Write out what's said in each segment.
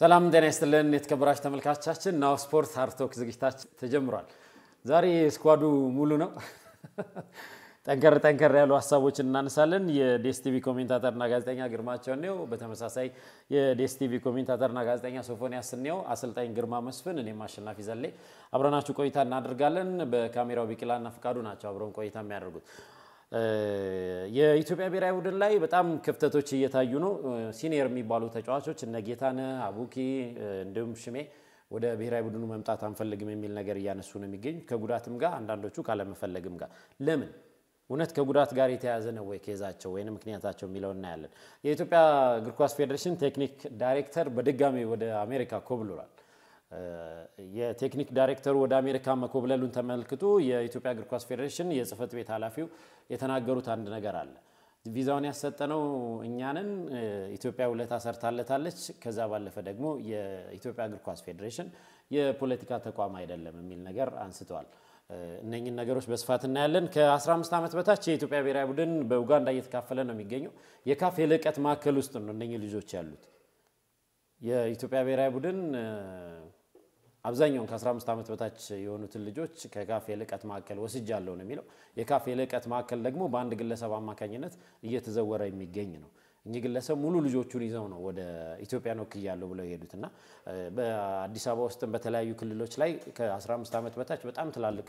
ሰላም ጤና ይስጥልን የተከበራች ተመልካቻችን ናው ስፖርት ሃርቶክ ዝግጅታችን ተጀምሯል። ዛሬ ስኳዱ ሙሉ ነው። ጠንከር ጠንከር ያሉ ሀሳቦችን እናነሳለን። የዴስቲቪ ኮሜንታተርና ጋዜጠኛ ግርማቸው እንየው፣ በተመሳሳይ የዴስቲቪ ኮሜንታተርና ጋዜጠኛ ሶፎንያስ እንየው፣ አሰልጣኝ ግርማ መስፍን፣ እኔም አሸናፊ ዘሌ አብረናችሁ ቆይታ እናደርጋለን። በካሜራው ቢቂላና ፍቃዱ ናቸው አብረን ቆይታ የሚያደርጉት። የኢትዮጵያ ብሔራዊ ቡድን ላይ በጣም ክፍተቶች እየታዩ ነው። ሲኒየር የሚባሉ ተጫዋቾች እነ ጌታነ አቡኪ፣ እንዲሁም ሽሜ ወደ ብሔራዊ ቡድኑ መምጣት አንፈልግም የሚል ነገር እያነሱ ነው የሚገኙ ከጉዳትም ጋር አንዳንዶቹ ካለመፈለግም ጋር ለምን እውነት ከጉዳት ጋር የተያዘ ነው ወይ ኬዛቸው ወይም ምክንያታቸው የሚለው እናያለን። የኢትዮጵያ እግር ኳስ ፌዴሬሽን ቴክኒክ ዳይሬክተር በድጋሚ ወደ አሜሪካ ኮብልሏል። የቴክኒክ ዳይሬክተሩ ወደ አሜሪካ መኮብለሉን ተመልክቶ የኢትዮጵያ እግር ኳስ ፌዴሬሽን የጽህፈት ቤት ኃላፊው የተናገሩት አንድ ነገር አለ። ቪዛውን ያሰጠነው እኛንን ኢትዮጵያ ውለታ ሰርታለታለች። ከዛ ባለፈ ደግሞ የኢትዮጵያ እግር ኳስ ፌዴሬሽን የፖለቲካ ተቋም አይደለም የሚል ነገር አንስተዋል። እነኝን ነገሮች በስፋት እናያለን። ከ15 ዓመት በታች የኢትዮጵያ ብሔራዊ ቡድን በኡጋንዳ እየተካፈለ ነው የሚገኘው። የካፍ የልቀት ማዕከል ውስጥ ነው እነኚህ ልጆች ያሉት። የኢትዮጵያ ብሔራዊ ቡድን አብዛኛውን ከ15 ዓመት በታች የሆኑትን ልጆች ከካፍ የልቀት ማዕከል ወስጃለሁ ነው የሚለው። የካፍ የልቀት ማዕከል ደግሞ በአንድ ግለሰብ አማካኝነት እየተዘወረ የሚገኝ ነው። እኚህ ግለሰብ ሙሉ ልጆቹን ይዘው ነው ወደ ኢትዮጵያን ወክያለሁ ብለው የሄዱት እና በአዲስ አበባ ውስጥም በተለያዩ ክልሎች ላይ ከ15 ዓመት በታች በጣም ትላልቅ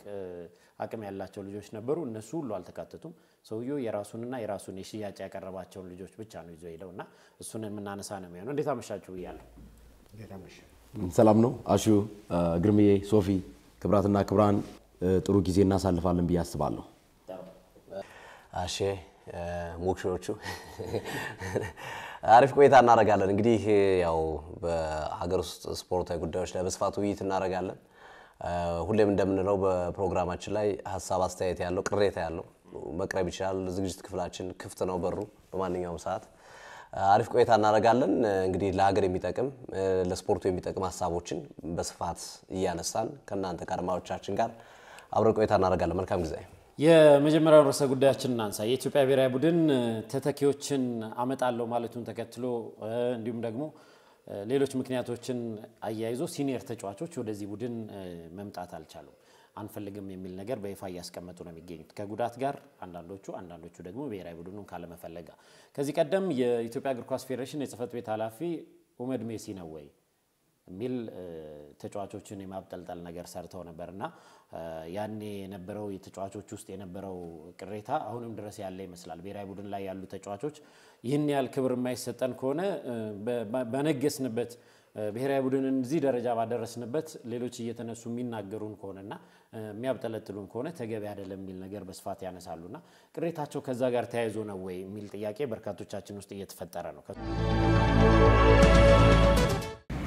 አቅም ያላቸው ልጆች ነበሩ። እነሱ ሁሉ አልተካተቱም። ሰውየው የራሱንና የራሱን የሽያጭ ያቀረባቸውን ልጆች ብቻ ነው ይዞ ሄደው እና እሱን የምናነሳ ነው የሚሆነው። እንዴት አመሻችሁ ብያለሁ። ሰላም ነው አሹ፣ ግርምዬ፣ ሶፊ ክብራትና ክብራን ጥሩ ጊዜ እናሳልፋለን ብዬ አስባለሁ። አሼ ሞክሽኖቹ አሪፍ ቆይታ እናደርጋለን። እንግዲህ ያው በሀገር ውስጥ ስፖርታዊ ጉዳዮች ላይ በስፋት ውይይት እናደርጋለን። ሁሌም እንደምንለው በፕሮግራማችን ላይ ሀሳብ፣ አስተያየት ያለው ቅሬታ ያለው መቅረብ ይችላል። ዝግጅት ክፍላችን ክፍት ነው በሩ በማንኛውም ሰዓት አሪፍ ቆይታ እናደርጋለን። እንግዲህ ለሀገር የሚጠቅም ለስፖርቱ የሚጠቅም ሀሳቦችን በስፋት እያነሳን ከእናንተ ከአድማጮቻችን ጋር አብረን ቆይታ እናደርጋለን። መልካም ጊዜ። የመጀመሪያው ርዕሰ ጉዳያችን እናንሳ። የኢትዮጵያ ብሔራዊ ቡድን ተተኪዎችን አመጣለሁ ማለቱን ተከትሎ እንዲሁም ደግሞ ሌሎች ምክንያቶችን አያይዞ ሲኒየር ተጫዋቾች ወደዚህ ቡድን መምጣት አልቻሉም። አንፈልግም የሚል ነገር በይፋ እያስቀመጡ ነው የሚገኙት። ከጉዳት ጋር አንዳንዶቹ አንዳንዶቹ ደግሞ ብሔራዊ ቡድኑን ካለመፈለጋ ከዚህ ቀደም የኢትዮጵያ እግር ኳስ ፌዴሬሽን የጽህፈት ቤት ኃላፊ ኡመድ ሜሲ ነው ወይ የሚል ተጫዋቾችን የማብጠልጠል ነገር ሰርተው ነበር እና ያኔ የነበረው የተጫዋቾች ውስጥ የነበረው ቅሬታ አሁንም ድረስ ያለ ይመስላል። ብሔራዊ ቡድን ላይ ያሉ ተጫዋቾች ይህን ያህል ክብር የማይሰጠን ከሆነ በነገስንበት ብሔራዊ ቡድንን እዚህ ደረጃ ባደረስንበት ሌሎች እየተነሱ የሚናገሩን ከሆነና የሚያብጠለጥሉን ከሆነ ተገቢ አይደለም የሚል ነገር በስፋት ያነሳሉና ቅሬታቸው ከዛ ጋር ተያይዞ ነው ወይ የሚል ጥያቄ በርካቶቻችን ውስጥ እየተፈጠረ ነው።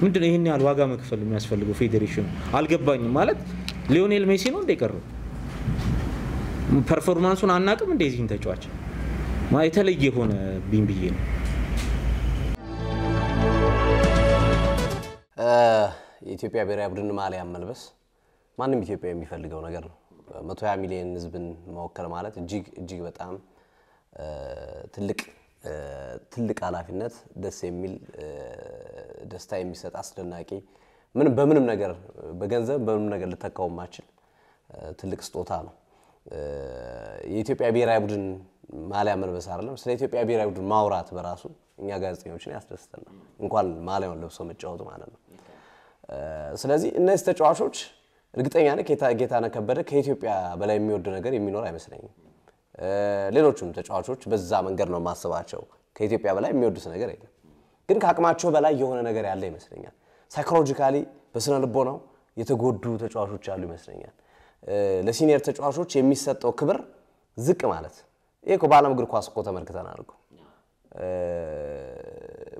ምንድነው ይህን ያህል ዋጋ መክፈል የሚያስፈልገው? ፌዴሬሽኑ አልገባኝም። ማለት ሊዮኔል ሜሲ ነው እንደ ቀረው ፐርፎርማንሱን አናቅም እንደዚህን ተጫዋች የተለየ የሆነ ቢንብዬ ነው የኢትዮጵያ ብሔራዊ ቡድን ማሊያ መልበስ ማንም ኢትዮጵያ የሚፈልገው ነገር ነው። መቶ ሚሊዮን ህዝብን መወከል ማለት እጅግ እጅግ በጣም ትልቅ ትልቅ ኃላፊነት፣ ደስ የሚል ደስታ የሚሰጥ አስደናቂ ምንም በምንም ነገር በገንዘብ በምንም ነገር ልተካው ማችል ትልቅ ስጦታ ነው። የኢትዮጵያ ብሔራዊ ቡድን ማሊያ መልበስ አይደለም፣ ስለ ኢትዮጵያ ብሔራዊ ቡድን ማውራት በራሱ እኛ ጋዜጠኞችን ያስደስተናል። እንኳን ማሊያውን ለብሶ መጫወቱ ማለት ነው። ስለዚህ እነዚህ ተጫዋቾች እርግጠኛ ነ ጌታነህ ከበደ ከኢትዮጵያ በላይ የሚወድ ነገር የሚኖር አይመስለኝም። ሌሎቹም ተጫዋቾች በዛ መንገድ ነው ማስባቸው ከኢትዮጵያ በላይ የሚወዱት ነገር የለም፣ ግን ከአቅማቸው በላይ የሆነ ነገር ያለ ይመስለኛል። ሳይኮሎጂካሊ በስነ ነው የተጎዱ ተጫዋቾች ያሉ ይመስለኛል። ለሲኒየር ተጫዋቾች የሚሰጠው ክብር ዝቅ ማለት ይሄ እኮ በዓለም እግር ኳስ እኮ ተመልክተን አድርጎ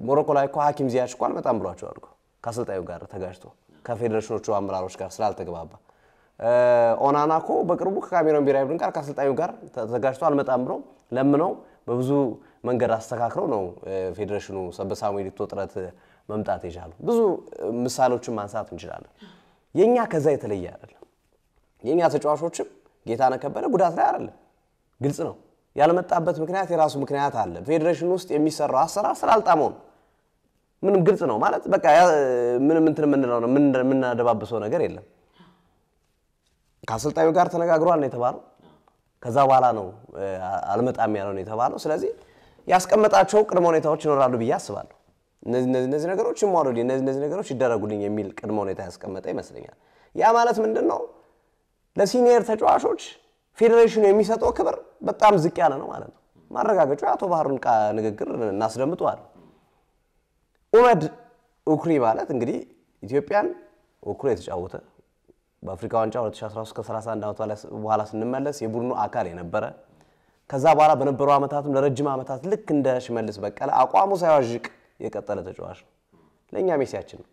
ሞሮኮ ላይ እኮ ሀኪም ዚያች እኮ አልመጣም ብሏቸው አድርጎ ከአሰልጣኙ ጋር ተጋጅቶ ከፌዴሬሽኖቹ አመራሮች ጋር ስላልተግባባ ኦናና በቅርቡ ከካሜሮን ብሔራዊ ቡድን ጋር ከአሰልጣኙ ጋር ተጋጅቶ አልመጣም ብለው ለምነው በብዙ መንገድ አስተካክለው ነው ፌዴሬሽኑ በሳሙኤል ኢቶ ጥረት መምጣት የቻሉ። ብዙ ምሳሌዎችን ማንሳት እንችላለን። የእኛ ከዛ የተለየ አይደለም። የእኛ ተጫዋቾችም ጌታነህ ከበደ ጉዳት ላይ አይደለም፣ ግልጽ ነው። ያልመጣበት ምክንያት የራሱ ምክንያት አለ። ፌዴሬሽን ውስጥ የሚሰራው አሰራር ስላልጣመው ነው። ምንም ግልጽ ነው ማለት በቃ ምንም እንትን የምንለው ነው የምናደባብሰው ነገር የለም። ከአሰልጣኙ ጋር ተነጋግሯል ነው የተባለው። ከዛ በኋላ ነው አልመጣም ያለው ነው የተባለው። ስለዚህ ያስቀመጣቸው ቅድመ ሁኔታዎች ይኖራሉ ብዬ አስባለሁ። እነዚህ ነገሮች ይሟሉልኝ፣ እነዚህ ነገሮች ይደረጉልኝ የሚል ቅድመ ሁኔታ ያስቀመጠ ይመስለኛል። ያ ማለት ምንድን ነው? ለሲኒየር ተጫዋቾች ፌዴሬሽኑ የሚሰጠው ክብር በጣም ዝቅ ያለ ነው ማለት ነው። ማረጋገጫ የአቶ ባህሩን ንግግር እናስደምጠዋል። ኡመድ ኡኩሪ ማለት እንግዲህ ኢትዮጵያን ወክሎ የተጫወተ በአፍሪካ ዋንጫ 2013 ከ31 በኋላ ስንመለስ የቡድኑ አካል የነበረ ከዛ በኋላ በነበሩ ዓመታትም ለረጅም ዓመታት ልክ እንደ ሽመልስ በቀለ አቋሙ ሳይዋዥቅ የቀጠለ ተጫዋች ነው። ለእኛ ሜሲያችን ነው።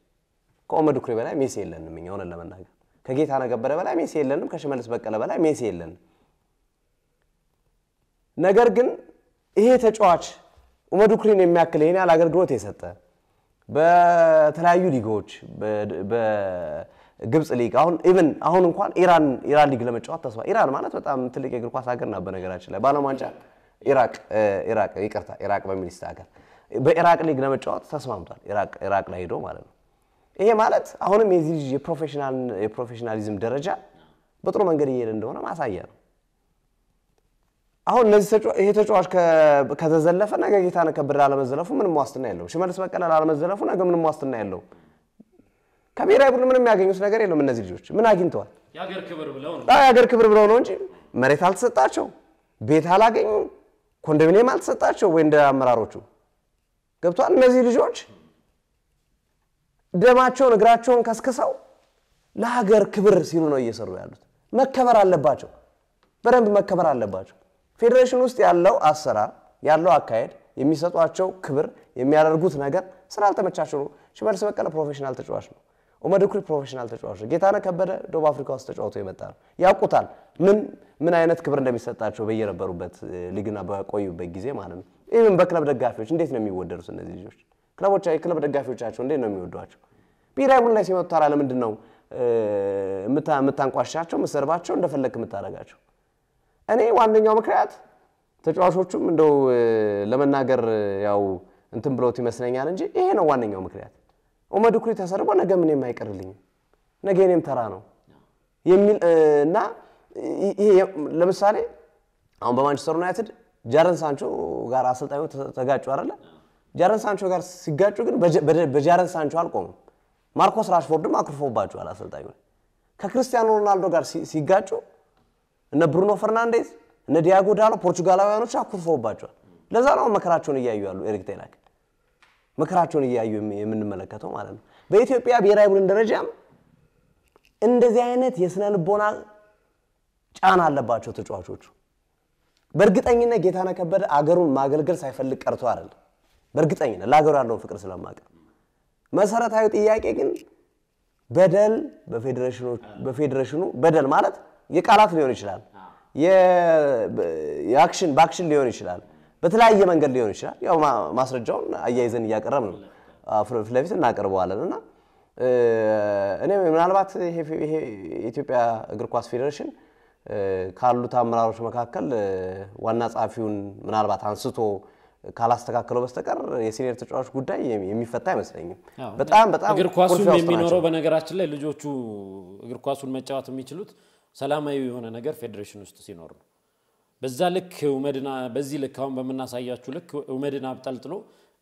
ከኦመድ ኩሬ በላይ ሜሲ የለንም። እኛ ሆነን ለመናገር ከጌታ ነገበረ በላይ ሜሲ የለንም። ከሽመልስ በቀለ በላይ ሜሲ የለንም። ነገር ግን ይሄ ተጫዋች ኡመድ ኩሬን የሚያክል ይሄን ያህል አገልግሎት የሰጠ በተለያዩ ሊጎች በግብፅ ሊግ አሁን ኢቨን አሁን እንኳን ኢራን ኢራን ሊግ ለመጫወት ተስፋ ኢራን ማለት በጣም ትልቅ የእግር ኳስ ሀገር ናት። በነገራችን ላይ በዓለም ዋንጫ ኢራቅ ኢራቅ ይቅርታ ኢራቅ በሚል በኢራቅ ሊግ ለመጫወት ተስማምቷል። ኢራቅ ላይ ሄዶ ማለት ነው። ይሄ ማለት አሁንም የዚህ ልጅ የፕሮፌሽናሊዝም ደረጃ በጥሩ መንገድ እየሄደ እንደሆነ ማሳያ ነው። አሁን እነዚህ ይሄ ተጫዋች ከተዘለፈ ነገ ጌታነህ ከበደ አለመዘለፉ ምንም ዋስትና የለውም። ሽመልስ በቀለ አለመዘለፉ ነገ ምንም ዋስትና የለውም። ከብሔራዊ ቡድን ምንም ያገኙት ነገር የለም። እነዚህ ልጆች ምን አግኝተዋል? የሀገር ክብር ብለው ነው እንጂ መሬት አልተሰጣቸው፣ ቤት አላገኙ፣ ኮንዶሚኒየም አልተሰጣቸው ወይ እንደ አመራሮቹ ገብቷል። እነዚህ ልጆች ደማቸውን እግራቸውን ከስክሰው ለሀገር ክብር ሲሉ ነው እየሰሩ ያሉት። መከበር አለባቸው፣ በደንብ መከበር አለባቸው። ፌዴሬሽን ውስጥ ያለው አሰራር ያለው አካሄድ የሚሰጧቸው ክብር የሚያደርጉት ነገር ስላልተመቻቸው ነው። ሽመልስ በቀለ ፕሮፌሽናል ተጫዋች ነው። ኡመድ ፕሮፌሽናል ተጫዋች ነው። ጌታነህ ከበደ ደቡብ አፍሪካ ውስጥ ተጫውቶ የመጣ ነው። ያውቁታል ምን ምን አይነት ክብር እንደሚሰጣቸው በየነበሩበት ሊግና በቆዩበት ጊዜ ማለት ነው። ይህም በክለብ ደጋፊዎች እንዴት ነው የሚወደዱት እነዚህ ልጆች? ክለቦች የክለብ ደጋፊዎቻቸው እንዴት ነው የሚወዷቸው? ብሔራዊ ቡድን ላይ ሲመጡ ታዲያ ለምንድን ነው የምታንቋሻቸው፣ የምትሰርባቸው፣ እንደፈለግ የምታደርጋቸው? እኔ ዋነኛው ምክንያት ተጫዋቾቹም እንደው ለመናገር ያው እንትን ብሎት ይመስለኛል እንጂ ይሄ ነው ዋነኛው ምክንያት። ኦመድኩሪ ኩሪ ተሰርቆ ነገ ምን የማይቀርልኝም ነገ እኔም ተራ ነው የሚል እና ለምሳሌ አሁን በማንቸስተር ዩናይትድ ጃረን ሳንቾ ጋር አሰልጣኙ ተጋጩ አይደለ? ጃረን ሳንቾ ጋር ሲጋጩ ግን በጃረን ሳንቾ አልቆሙም። ማርኮስ ራሽፎርድም አኩርፎባቸዋል አሰልጣኙ። ከክርስቲያኖ ሮናልዶ ጋር ሲጋጩ እነ ብሩኖ ፈርናንዴዝ እነ ዲያጎ ዳሎ ፖርቹጋላውያኖች አኩርፈውባቸዋል። ለዛ ነው መከራቸውን እያዩ ያሉ ኤሪክ ቴናክ መከራቸውን እያዩ የምንመለከተው ማለት ነው። በኢትዮጵያ ብሔራዊ ቡድን ደረጃም እንደዚህ አይነት የስነ ልቦና ጫና አለባቸው ተጫዋቾቹ። በእርግጠኝነት ጌታነህ ከበደ አገሩን ማገልገል ሳይፈልግ ቀርቶ አይደለም። በእርግጠኝነት ለአገሩ ያለውን ፍቅር ስለማቀር መሰረታዊ ጥያቄ ግን በደል በፌዴሬሽኑ በደል ማለት የቃላት ሊሆን ይችላል፣ የአክሽን በአክሽን ሊሆን ይችላል፣ በተለያየ መንገድ ሊሆን ይችላል። ያው ማስረጃውን አያይዘን እያቀረብ ነው ፊት ለፊት እናቀርበዋለን እና እኔ ምናልባት ይሄ የኢትዮጵያ እግር ኳስ ፌዴሬሽን ካሉት አመራሮች መካከል ዋና ጸሐፊውን ምናልባት አንስቶ ካላስተካከለው በስተቀር የሲኒየር ተጫዋች ጉዳይ የሚፈታ አይመስለኝም። በጣም በጣም እግር ኳሱም የሚኖረው በነገራችን ላይ ልጆቹ እግር ኳሱን መጫወት የሚችሉት ሰላማዊ የሆነ ነገር ፌዴሬሽን ውስጥ ሲኖር ነው። በዛ ልክ በዚህ ልክ አሁን በምናሳያችሁ ልክ ውመድን አብጠልጥሎ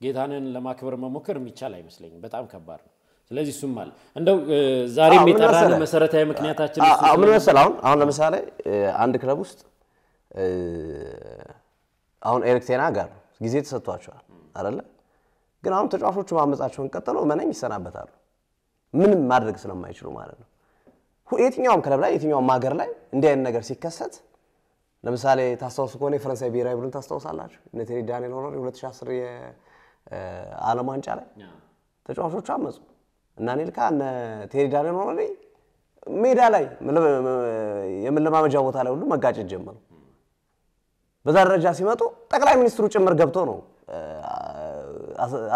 ጌታንን ለማክበር መሞከር የሚቻል አይመስለኝም። በጣም ከባድ ነው። ስለዚህ እሱም አለ እንደው ዛሬ የጠራን መሰረታዊ ምክንያታችን ምን መሰለህ፣ አሁን አሁን ለምሳሌ አንድ ክለብ ውስጥ አሁን ኤሪክ ቴን ጊዜ ተሰጥቷቸዋል አይደለ? ግን አሁን ተጫዋቾቹ ማመጻቸውን ቀጥሎ መነኝ ይሰናበታሉ፣ ምንም ማድረግ ስለማይችሉ ማለት ነው። የትኛውም ክለብ ላይ የትኛውም ሀገር ላይ እንዲህ አይነት ነገር ሲከሰት ለምሳሌ ታስታውሱ ከሆነ የፈረንሳይ ብሔራዊ ቡድን ታስታውሳላችሁ። እነ ቴዲ ዳንኤል ሆኖ 2010 የዓለም ዋንጫ ላይ ተጫዋቾቹ አመፁ እና ኔልካ እነ ቴዲ ዳንኤል ሆኖ ሜዳ ላይ የመለማመጃ ቦታ ላይ ሁሉ መጋጨት ጀመሩ። በዛ ደረጃ ሲመጡ ጠቅላይ ሚኒስትሩ ጭምር ገብቶ ነው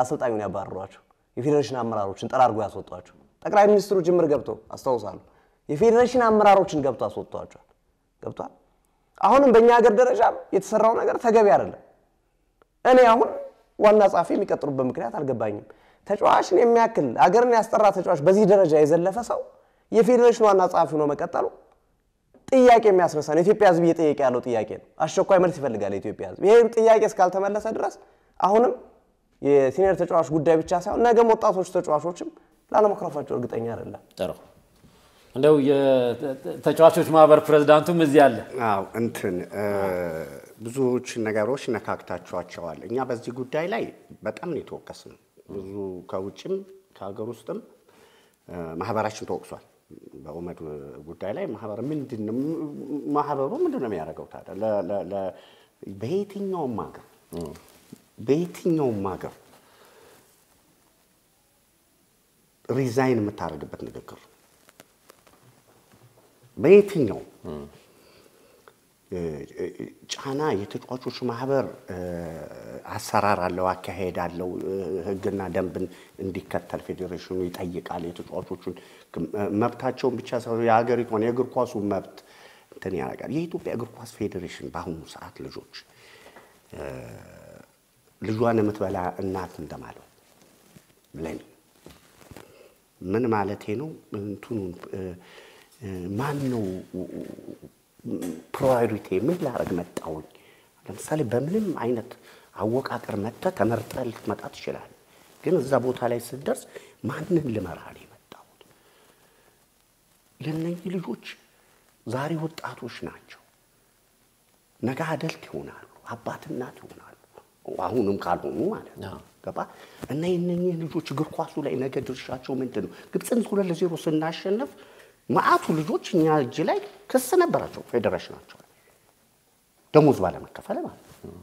አሰልጣኙን ያባረሯቸው። የፌዴሬሽን አመራሮችን ጠራርጎ ያስወጧቸው ጠቅላይ ሚኒስትሩ ጭምር ገብቶ አስታውሳሉ የፌዴሬሽን አመራሮችን ገብቶ አስወጥቷቸዋል። ገብቷል። አሁንም በእኛ ሀገር ደረጃ የተሰራው ነገር ተገቢ አይደለም። እኔ አሁን ዋና ጸሐፊ የሚቀጥሩበት ምክንያት አልገባኝም። ተጫዋችን የሚያክል አገርን ያስጠራ ተጫዋች በዚህ ደረጃ የዘለፈ ሰው የፌዴሬሽን ዋና ጸሐፊ ሆኖ መቀጠሉ ጥያቄ የሚያስነሳ ነው። ኢትዮጵያ ሕዝብ እየጠየቀ ያለው ጥያቄ ነው። አስቸኳይ መልስ ይፈልጋል የኢትዮጵያ ሕዝብ። ይህም ጥያቄ እስካልተመለሰ ድረስ አሁንም የሲኒየር ተጫዋች ጉዳይ ብቻ ሳይሆን ነገም ወጣቶች ተጫዋቾችም ላለመክረፋቸው እርግጠኛ አይደለም። ጥሩ እንደው የተጫዋቾች ማህበር ፕሬዚዳንቱም እዚህ አለ። አዎ እንትን ብዙዎች ነገሮች ነካክታችኋቸዋል። እኛ በዚህ ጉዳይ ላይ በጣም ነው የተወቀስነው። ብዙ ከውጭም ከሀገር ውስጥም ማህበራችን ተወቅሷል። በኦመድ ጉዳይ ላይ ማህበር ምንድን ነው ማህበሩ ምንድን ነው የሚያደርገው ታዲያ? በየትኛውም ሀገር በየትኛውም ሀገር ሪዛይን የምታደርግበት ንግግር በየትኛው ጫና የተጫዋቾች ማህበር አሰራር አለው፣ አካሄድ አለው። ህግና ደንብን እንዲከተል ፌዴሬሽኑ ይጠይቃል። የተጫዋቾቹን መብታቸውን ብቻ ሳይሆን የሀገሪቷን የእግር ኳሱ መብት እንትን ያደርጋል። የኢትዮጵያ እግር ኳስ ፌዴሬሽን በአሁኑ ሰዓት ልጆች ልጇን የምትበላ እናት እንደማለው ለኔ ምን ማለቴ ነው እንትኑን ማን ነው ፕራዮሪቲ ምን ላረግ መጣውኝ? ለምሳሌ በምንም አይነት አወቃቀር መጥተህ ተመርጠ ልትመጣ ትችላለህ። ግን እዛ ቦታ ላይ ስትደርስ ማንን ልመራ ነው የመጣሁት? ልጆች ዛሬ ወጣቶች ናቸው፣ ነገ አደልት ይሆናሉ፣ አባት እናት ይሆናሉ። አሁንም ካልሆኑ ማለት ነው። ገባ እና የእነኚህ ልጆች እግር ኳሱ ላይ ነገ ድርሻቸው ምንድን ነው? ግብፅን ሁለት ለዜሮ ስናሸንፍ መዓቱ ልጆች እኛ እጅ ላይ ክስ ነበራቸው ፌዴሬሽናቸው ላይ ደሞዝ ባለመከፈል ማለት ነው።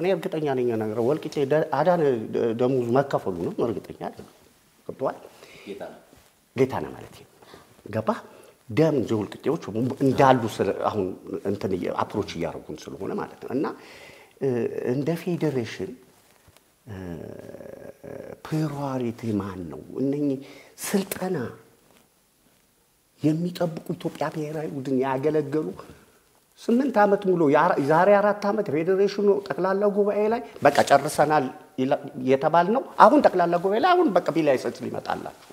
እኔ እርግጠኛ ነኝ ነገር ወልቂጤ አዳነ ደሞዝ ነው እርግጠኛ አይደለም። ጌታ ነው ማለት ገባ ደም እንጂ ወልቂጤዎች እንዳሉ አሁን እንትን አፕሮች እያደረጉን ስለሆነ ማለት ነው እና እንደ ፌዴሬሽን ፕሪዮሪቲ ማን ነው? እነኚህ ስልጠና የሚጠብቁ ኢትዮጵያ ብሔራዊ ቡድን ያገለገሉ ስምንት ዓመት ሙሉ ዛሬ አራት ዓመት ፌዴሬሽኑ ጠቅላላ ጉባኤ ላይ በቃ ጨርሰናል የተባል ነው። አሁን ጠቅላላ ጉባኤ ላይ አሁን በቃ ላይሰንስ ሊመጣላችሁ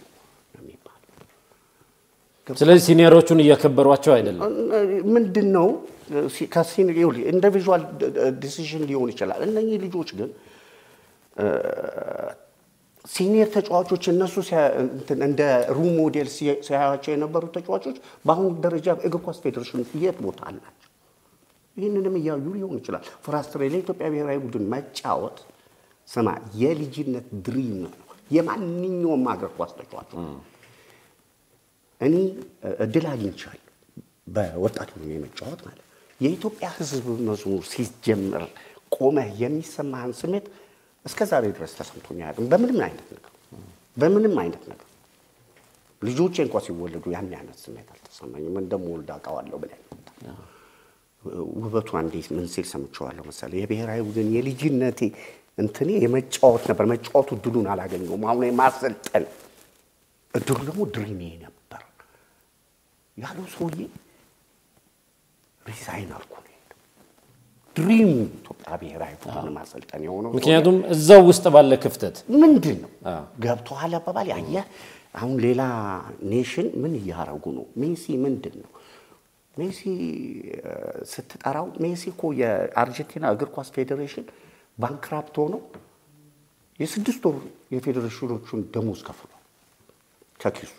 ስለዚህ ሲኒየሮቹን እያከበሯቸው አይደለም። ምንድን ነው ኢንዲቪዥዋል ዲሲዥን ሊሆን ይችላል። እነኚህ ልጆች ግን ሲኒየር ተጫዋቾች እነሱ እንደ ሩም ሞዴል ሲያያቸው የነበሩ ተጫዋቾች በአሁኑ ደረጃ እግር ኳስ ፌዴሬሽን የት ቦታ አላቸው? ይህንንም እያዩ ሊሆን ይችላል። ፍራስትሬ ለኢትዮጵያ ብሔራዊ ቡድን መጫወት ስማ፣ የልጅነት ድሪም ነው የማንኛውም አገር ኳስ ተጫዋች። እኔ እድል አግኝቻል በወጣት ሆኖ የመጫወት ማለት የኢትዮጵያ ሕዝብ መዝሙር ሲጀምር ቆመህ የሚሰማህን ስሜት እስከ ዛሬ ድረስ ተሰምቶኝ አያውቅም። በምንም አይነት ነገር በምንም አይነት ነገር ልጆቼ እንኳ ሲወለዱ ያን አይነት ስሜት አልተሰማኝም። እንደምወልድ አውቃዋለሁ ብለን ውበቱ አንዴ ምን ሲል ሰምቼዋለሁ መሰለህ የብሔራዊ ቡድን የልጅነቴ እንትኔ የመጫወት ነበር። መጫወቱ እድሉን አላገኘውም። አሁን የማሰልጠን እድሉ ደግሞ ድሪሜ ነበር ያለው ሰውዬ ሪዛይን አልኩኝ። ድሪሙ ኢትዮጵያ ብሔራዊ ቡድን ማሰልጠን የሆነው ምክንያቱም እዛው ውስጥ ባለ ክፍተት ምንድን ነው ገብቶሃል አባባል ያየ አሁን ሌላ ኔሽን ምን እያረጉ ነው? ሜሲ ምንድን ነው ሜሲ ስትጠራው ሜሲ እኮ የአርጀንቲና እግር ኳስ ፌዴሬሽን ባንክራፕት ሆኖ የስድስት ወር የፌዴሬሽኖቹን ደሞዝ ከፍሏል ከኪሱ።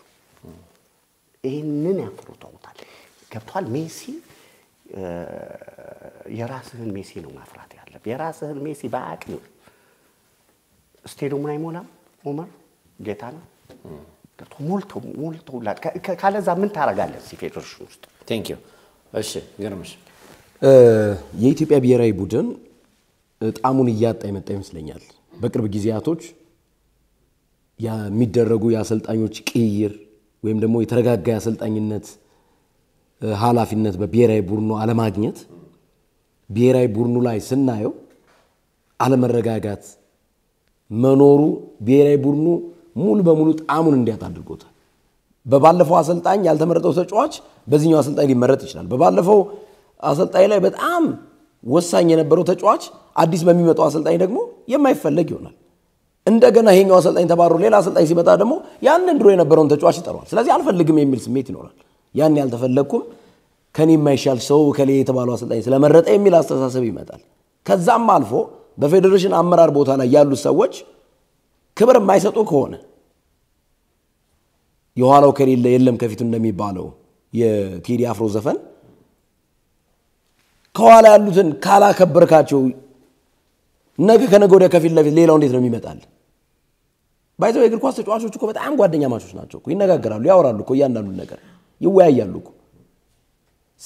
ይህንን ያፍሩታውታል። ገብተዋል ሜሲ የራስህን ሜሲ ነው ማፍራት ያለብህ። የራስህን ሜሲ በአቅም ስቴዲየሙን አይሞላም። ኡመር ጌታ ነው ሞልቶ ሞልቶ ካለዛ ምን ታደርጋለህ? ፌዴሬሽን ውስጥ ቴንክ ዩ። እሺ ግርምሽ፣ የኢትዮጵያ ብሔራዊ ቡድን ጣዕሙን እያጣ የመጣ ይመስለኛል። በቅርብ ጊዜያቶች የሚደረጉ የአሰልጣኞች ቅይር ወይም ደግሞ የተረጋጋ የአሰልጣኝነት ኃላፊነት በብሔራዊ ቡድኑ አለማግኘት ብሔራዊ ቡድኑ ላይ ስናየው አለመረጋጋት መኖሩ ብሔራዊ ቡድኑ ሙሉ በሙሉ ጣዕሙን እንዲያጣ አድርጎታል። በባለፈው አሰልጣኝ ያልተመረጠው ተጫዋች በዚህኛው አሰልጣኝ ሊመረጥ ይችላል። በባለፈው አሰልጣኝ ላይ በጣም ወሳኝ የነበረው ተጫዋች አዲስ በሚመጣው አሰልጣኝ ደግሞ የማይፈለግ ይሆናል። እንደገና ይሄኛው አሰልጣኝ ተባሮ ሌላ አሰልጣኝ ሲመጣ ደግሞ ያንን ድሮ የነበረውን ተጫዋች ይጠሯል። ስለዚህ አልፈልግም የሚል ስሜት ይኖራል። ያን ያልተፈለግኩም ከኔ የማይሻል ሰው ከሌ የተባለው አሰልጣኝ ስለመረጠ የሚል አስተሳሰብ ይመጣል። ከዛም አልፎ በፌዴሬሽን አመራር ቦታ ላይ ያሉት ሰዎች ክብር የማይሰጡ ከሆነ የኋላው ከሌለ የለም ከፊቱ እንደሚባለው የቴዲ አፍሮ ዘፈን ከኋላ ያሉትን ካላከበርካቸው ነገ ከነገ ወዲያ ከፊት ለፊት ሌላው እንዴት ነው የሚመጣል? ባይዘው የእግር ኳስ ተጫዋቾች እኮ በጣም ጓደኛ ማቾች ናቸው። ይነጋገራሉ፣ ያወራሉ እኮ እያንዳንዱን ነገር ይወያያሉ።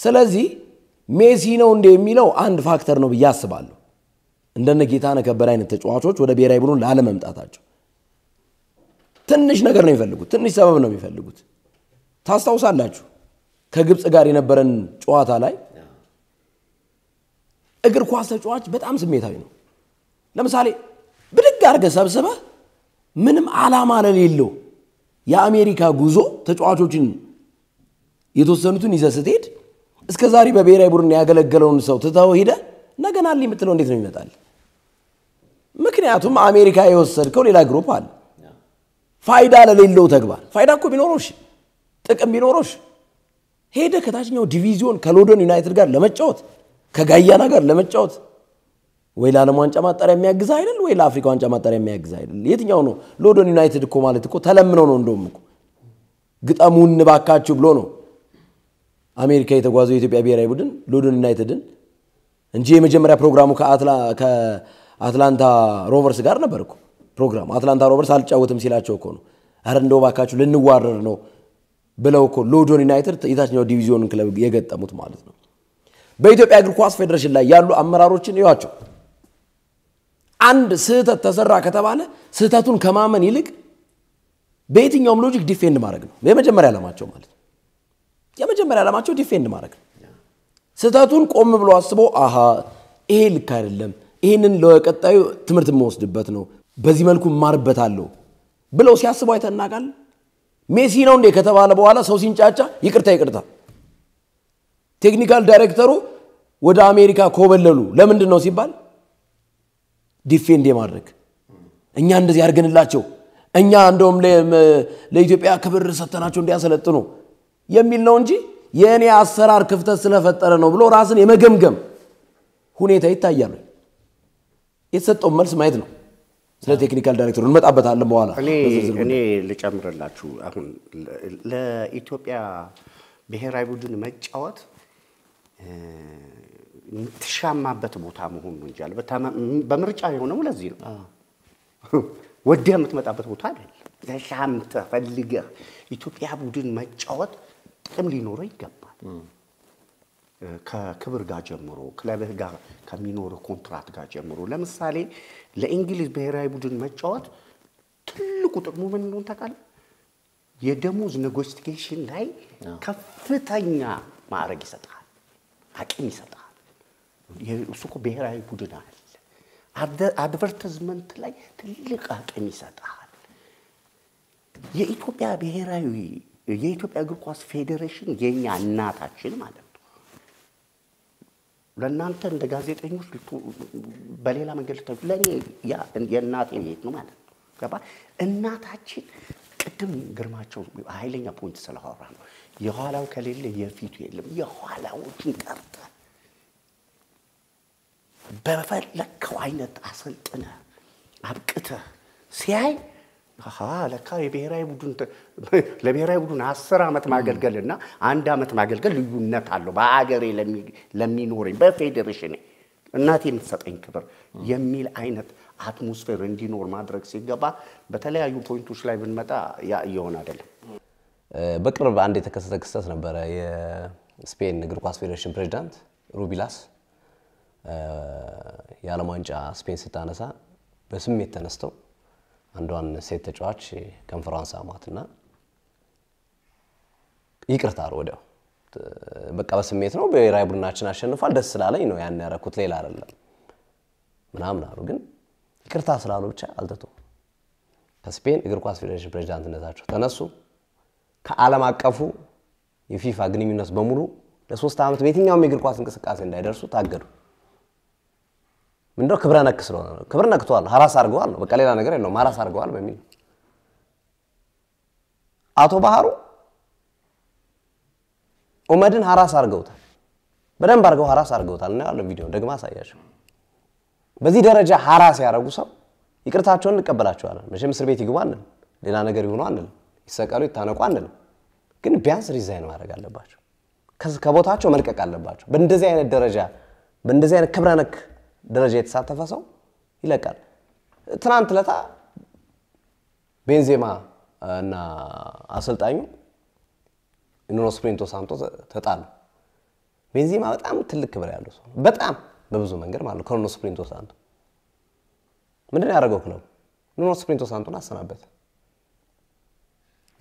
ስለዚህ ሜሲ ነው እንደ የሚለው አንድ ፋክተር ነው ብዬ አስባለሁ። እንደነ ጌታ ነከበር አይነት ተጫዋቾች ወደ ብሔራዊ ቡድን ላለመምጣታቸው ትንሽ ነገር ነው የሚፈልጉት፣ ትንሽ ሰበብ ነው የሚፈልጉት። ታስታውሳላችሁ ከግብፅ ጋር የነበረን ጨዋታ ላይ እግር ኳስ ተጫዋች በጣም ስሜታዊ ነው። ለምሳሌ ብድግ አድርገህ ሰብስበህ ምንም ዓላማ ለሌለው የአሜሪካ ጉዞ ተጫዋቾችን የተወሰኑትን ይዘ ስትሄድ እስከ ዛሬ በብሔራዊ ቡድን ያገለገለውን ሰው ትተው ሄደህ ነገና ል የምትለው እንዴት ነው ይመጣል? ምክንያቱም አሜሪካ የወሰድከው ሌላ ግሩፕ አለ። ፋይዳ ለሌለው ተግባር ፋይዳ እኮ ቢኖሮሽ ጥቅም ቢኖሮሽ ሄደ ከታችኛው ዲቪዚዮን ከሎዶን ዩናይትድ ጋር ለመጫወት ከጋያና ጋር ለመጫወት ወይ ለዓለም ዋንጫ ማጣሪያ የሚያግዝ አይደል? ወይ ለአፍሪካ ዋንጫ ማጣሪያ የሚያግዝ አይደል? የትኛው ነው? ሎዶን ዩናይትድ እኮ ማለት እኮ ተለምነው ነው እንደውም እኮ ግጠሙን እባካችሁ ብሎ ነው አሜሪካ የተጓዘው የኢትዮጵያ ብሔራዊ ቡድን ሎዶን ዩናይትድን እንጂ የመጀመሪያ ፕሮግራሙ ከአትላንታ ሮቨርስ ጋር ነበር እኮ ፕሮግራሙ። አትላንታ ሮቨርስ አልጫወትም ሲላቸው እኮ ነው። አረ እንደው ባካችሁ ልንዋረር ነው ብለው እኮ ሎዶን ዩናይትድ የታችኛው ዲቪዚዮን ክለብ የገጠሙት ማለት ነው። በኢትዮጵያ እግር ኳስ ፌዴሬሽን ላይ ያሉ አመራሮችን ይዋቸው። አንድ ስህተት ተሰራ ከተባለ ስህተቱን ከማመን ይልቅ በየትኛውም ሎጂክ ዲፌንድ ማድረግ ነው የመጀመሪያ ዓላማቸው ማለት ነው። የመጀመሪያ ዓላማቸው ዲፌንድ ማድረግ ነው። ስህተቱን ቆም ብሎ አስቦ አሃ ይሄ ልክ አይደለም፣ ይህንን ለቀጣዩ ትምህርት የምወስድበት ነው፣ በዚህ መልኩ እማርበታለሁ ብለው ሲያስቡ አይተናቃል። ሜሲ ነው እንዴ ከተባለ በኋላ ሰው ሲንጫጫ ይቅርታ ይቅርታ፣ ቴክኒካል ዳይሬክተሩ ወደ አሜሪካ ኮበለሉ። ለምንድን ነው ሲባል ዲፌንድ የማድረግ እኛ እንደዚህ አድርገንላቸው እኛ እንደውም ለኢትዮጵያ ክብር ሰተናቸው እንዲያሰለጥኑ የሚል ነው እንጂ የእኔ አሰራር ክፍተት ስለፈጠረ ነው ብሎ ራስን የመገምገም ሁኔታ ይታያሉ። የተሰጠውን መልስ ማየት ነው። ስለ ቴክኒካል ዳይሬክተሩ እንመጣበታለን በኋላ። እኔ ልጨምርላችሁ። አሁን ለኢትዮጵያ ብሔራዊ ቡድን መጫወት የምትሻማበት ቦታ መሆኑ እንጂ በምርጫ የሆነው ለዚህ ነው። ወዲያ የምትመጣበት ቦታ አይደለም። ተሻምተህ ፈልገህ ኢትዮጵያ ቡድን መጫወት ጥቅም ሊኖረው ይገባል። ከክብር ጋር ጀምሮ ክለብህ ጋር ከሚኖርህ ኮንትራት ጋር ጀምሮ ለምሳሌ ለእንግሊዝ ብሔራዊ ቡድን መጫወት ትልቁ ጥቅሙ ምን እንደሆነ ታውቃለህ? የደሞዝ ኔጎስቲጌሽን ላይ ከፍተኛ ማዕረግ ይሰጣል፣ አቅም ይሰጣል። እሱ እኮ ብሔራዊ ቡድን አለ። አድቨርቲዝመንት ላይ ትልቅ አቅም ይሰጣል። የኢትዮጵያ ብሔራዊ የኢትዮጵያ እግር ኳስ ፌዴሬሽን የኛ እናታችን ማለት ነው። ለእናንተ እንደ ጋዜጠኞች በሌላ መንገድ ልታ ለእኔ የእናቴ ቤት ነው ማለት ነው። ገባ እናታችን ቅድም ግርማቸው ኃይለኛ ፖይንት ስለሆራ ነው የኋላው ከሌለ የፊቱ የለም። የኋላዎችን ቀርተ በፈለከው አይነት አሰልጥነ አብቅተ ሲያይ ለካ የብሔራዊ ቡድን ለብሔራዊ ቡድን አስር ዓመት እና አንድ ዓመት ማገልገል ልዩነት አለው። በአገሬ ለሚኖረኝ በፌዴሬሽኔ እናቴ የምትሰጠኝ ክብር የሚል አይነት አትሞስፌር እንዲኖር ማድረግ ሲገባ በተለያዩ ፖይንቶች ላይ ብንመጣ እየሆን አይደለም። በቅርብ አንድ የተከሰተ ክስተት ነበረ። የስፔን እግር ኳስ ፌዴሬሽን ፕሬዚዳንት ሩቢላስ የዓለም ዋንጫ ስፔን ስታነሳ በስሜት ተነስተው አንዷን ሴት ተጫዋች ከንፈሯን ሳማትና ይቅርታ ወዲያው በቃ በስሜት ነው። ብሔራዊ ቡድናችን አሸንፏል፣ ደስ ስላለኝ ነው ያን ያረኩት፣ ሌላ አይደለም ምናምን አሉ። ግን ይቅርታ ስላሉ ብቻ አልተቶ ከስፔን እግር ኳስ ፌዴሬሽን ፕሬዚዳንትነታቸው ተነሱ። ከዓለም አቀፉ የፊፋ ግንኙነት በሙሉ ለሶስት ዓመት በየትኛውም የእግር ኳስ እንቅስቃሴ እንዳይደርሱ ታገዱ። ምንድነው? ክብረ ነክ ስለሆነ ነው። ክብር ነክተዋል፣ ሀራስ አድርገዋል ነው። በቃ ሌላ ነገር የለውም። ሀራስ አድርገዋል በሚል አቶ ባህሩ ኡመድን ሀራስ አድርገውታል። በደንብ አድርገው ሀራስ አድርገውታል። እናየዋለን። ቪዲዮ ደግማ አሳያቸው። በዚህ ደረጃ ሀራስ ያደረጉ ሰው ይቅርታቸውን እንቀበላቸዋለን። መቼም እስር ቤት ይግቡ አንልም፣ ሌላ ነገር ይሆኑ አንልም፣ ይሰቀሉ ይታነቁ አንልም። ግን ቢያንስ ሪዛይን ማድረግ አለባቸው፣ ከቦታቸው መልቀቅ አለባቸው። በእንደዚህ አይነት ደረጃ በእንደዚህ አይነት ክብረ ነክ ደረጃ የተሳተፈ ሰው ይለቃል። ትናንት ለታ ቤንዜማ እና አሰልጣኙ ኖ ስፕሪንቶ ሳንቶ ተጣሉ። ቤንዜማ በጣም ትልቅ ክብር ያለው ሰው በጣም በብዙ መንገድ ማለት ከኑኖ ስፕሪንቶ ሳንቶ ምንድን ያደረገው ክለቡ ኑኖ ስፕሪንቶ ሳንቶን አሰናበት።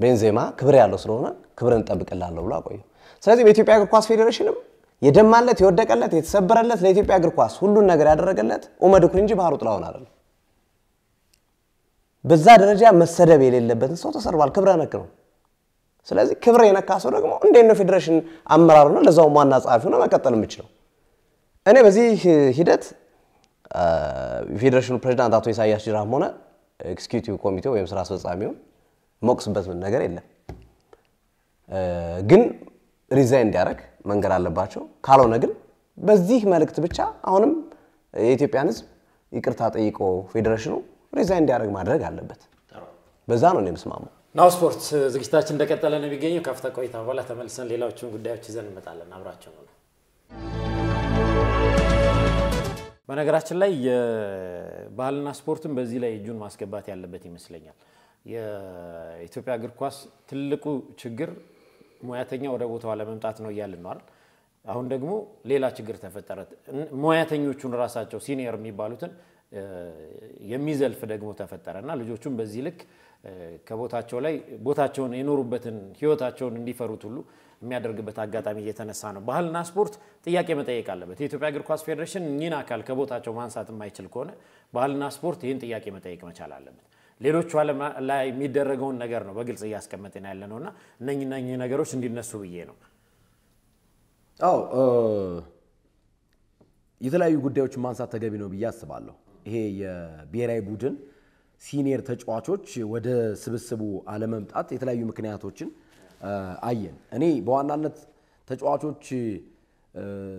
ቤንዜማ ክብር ያለው ስለሆነ ክብርን እንጠብቅላለሁ ብሎ አቆየው። ስለዚህ በኢትዮጵያ እግር ኳስ ፌዴሬሽንም የደማለት የወደቀለት የተሰበረለት ለኢትዮጵያ እግር ኳስ ሁሉን ነገር ያደረገለት ኡመድ ኩሪ እንጂ ባህሩ ጥላሁን አይደለም። በዛ ደረጃ መሰደብ የሌለበትን ሰው ተሰርቧል ክብረ ነክ ነው። ስለዚህ ክብር የነካ ሰው ደግሞ እንዴት ነው ፌዴሬሽን አመራር ነው ለዛውም ዋና ጸሐፊ ሆነ መቀጠል የምችለው? እኔ በዚህ ሂደት የፌዴሬሽኑ ፕሬዚዳንት አቶ ኢሳያስ ጅራም ሆነ ኤክስኪዩቲቭ ኮሚቴው ወይም ስራ አስፈጻሚውን መቁስበት ምን ነገር የለም ግን ሪዛይን እንዲያደርግ መንገድ አለባቸው። ካልሆነ ግን በዚህ መልእክት ብቻ አሁንም የኢትዮጵያን ህዝብ ይቅርታ ጠይቆ ፌዴሬሽኑ ሪዛይን እንዲያደርግ ማድረግ አለበት። በዛ ነው እኔ የምስማማው። ናሁ ስፖርት ዝግጅታችን እንደቀጠለ ነው የሚገኘው። ከፍተ ቆይታ በኋላ ተመልሰን ሌላዎችን ጉዳዮች ይዘን እንመጣለን። አብራቸው ነው። በነገራችን ላይ የባህልና ስፖርትን በዚህ ላይ እጁን ማስገባት ያለበት ይመስለኛል። የኢትዮጵያ እግር ኳስ ትልቁ ችግር ሙያተኛ ወደ ቦታዋ ለመምጣት ነው እያልን ነው አይደል? አሁን ደግሞ ሌላ ችግር ተፈጠረ። ሙያተኞቹን ራሳቸው ሲኒየር የሚባሉትን የሚዘልፍ ደግሞ ተፈጠረ እና ልጆቹም በዚህ ልክ ከቦታቸው ላይ ቦታቸውን የኖሩበትን ህይወታቸውን እንዲፈሩት ሁሉ የሚያደርግበት አጋጣሚ እየተነሳ ነው። ባህልና ስፖርት ጥያቄ መጠየቅ አለበት። የኢትዮጵያ እግር ኳስ ፌዴሬሽን እኚህን አካል ከቦታቸው ማንሳት የማይችል ከሆነ ባህልና ስፖርት ይህን ጥያቄ መጠየቅ መቻል አለበት። ሌሎቹ ላይ የሚደረገውን ነገር ነው በግልጽ እያስቀመጥን ያለ ነው እና እነኝ ነገሮች እንዲነሱ ብዬ ነው። አዎ የተለያዩ ጉዳዮችን ማንሳት ተገቢ ነው ብዬ አስባለሁ። ይሄ የብሔራዊ ቡድን ሲኒየር ተጫዋቾች ወደ ስብስቡ አለመምጣት የተለያዩ ምክንያቶችን አየን። እኔ በዋናነት ተጫዋቾች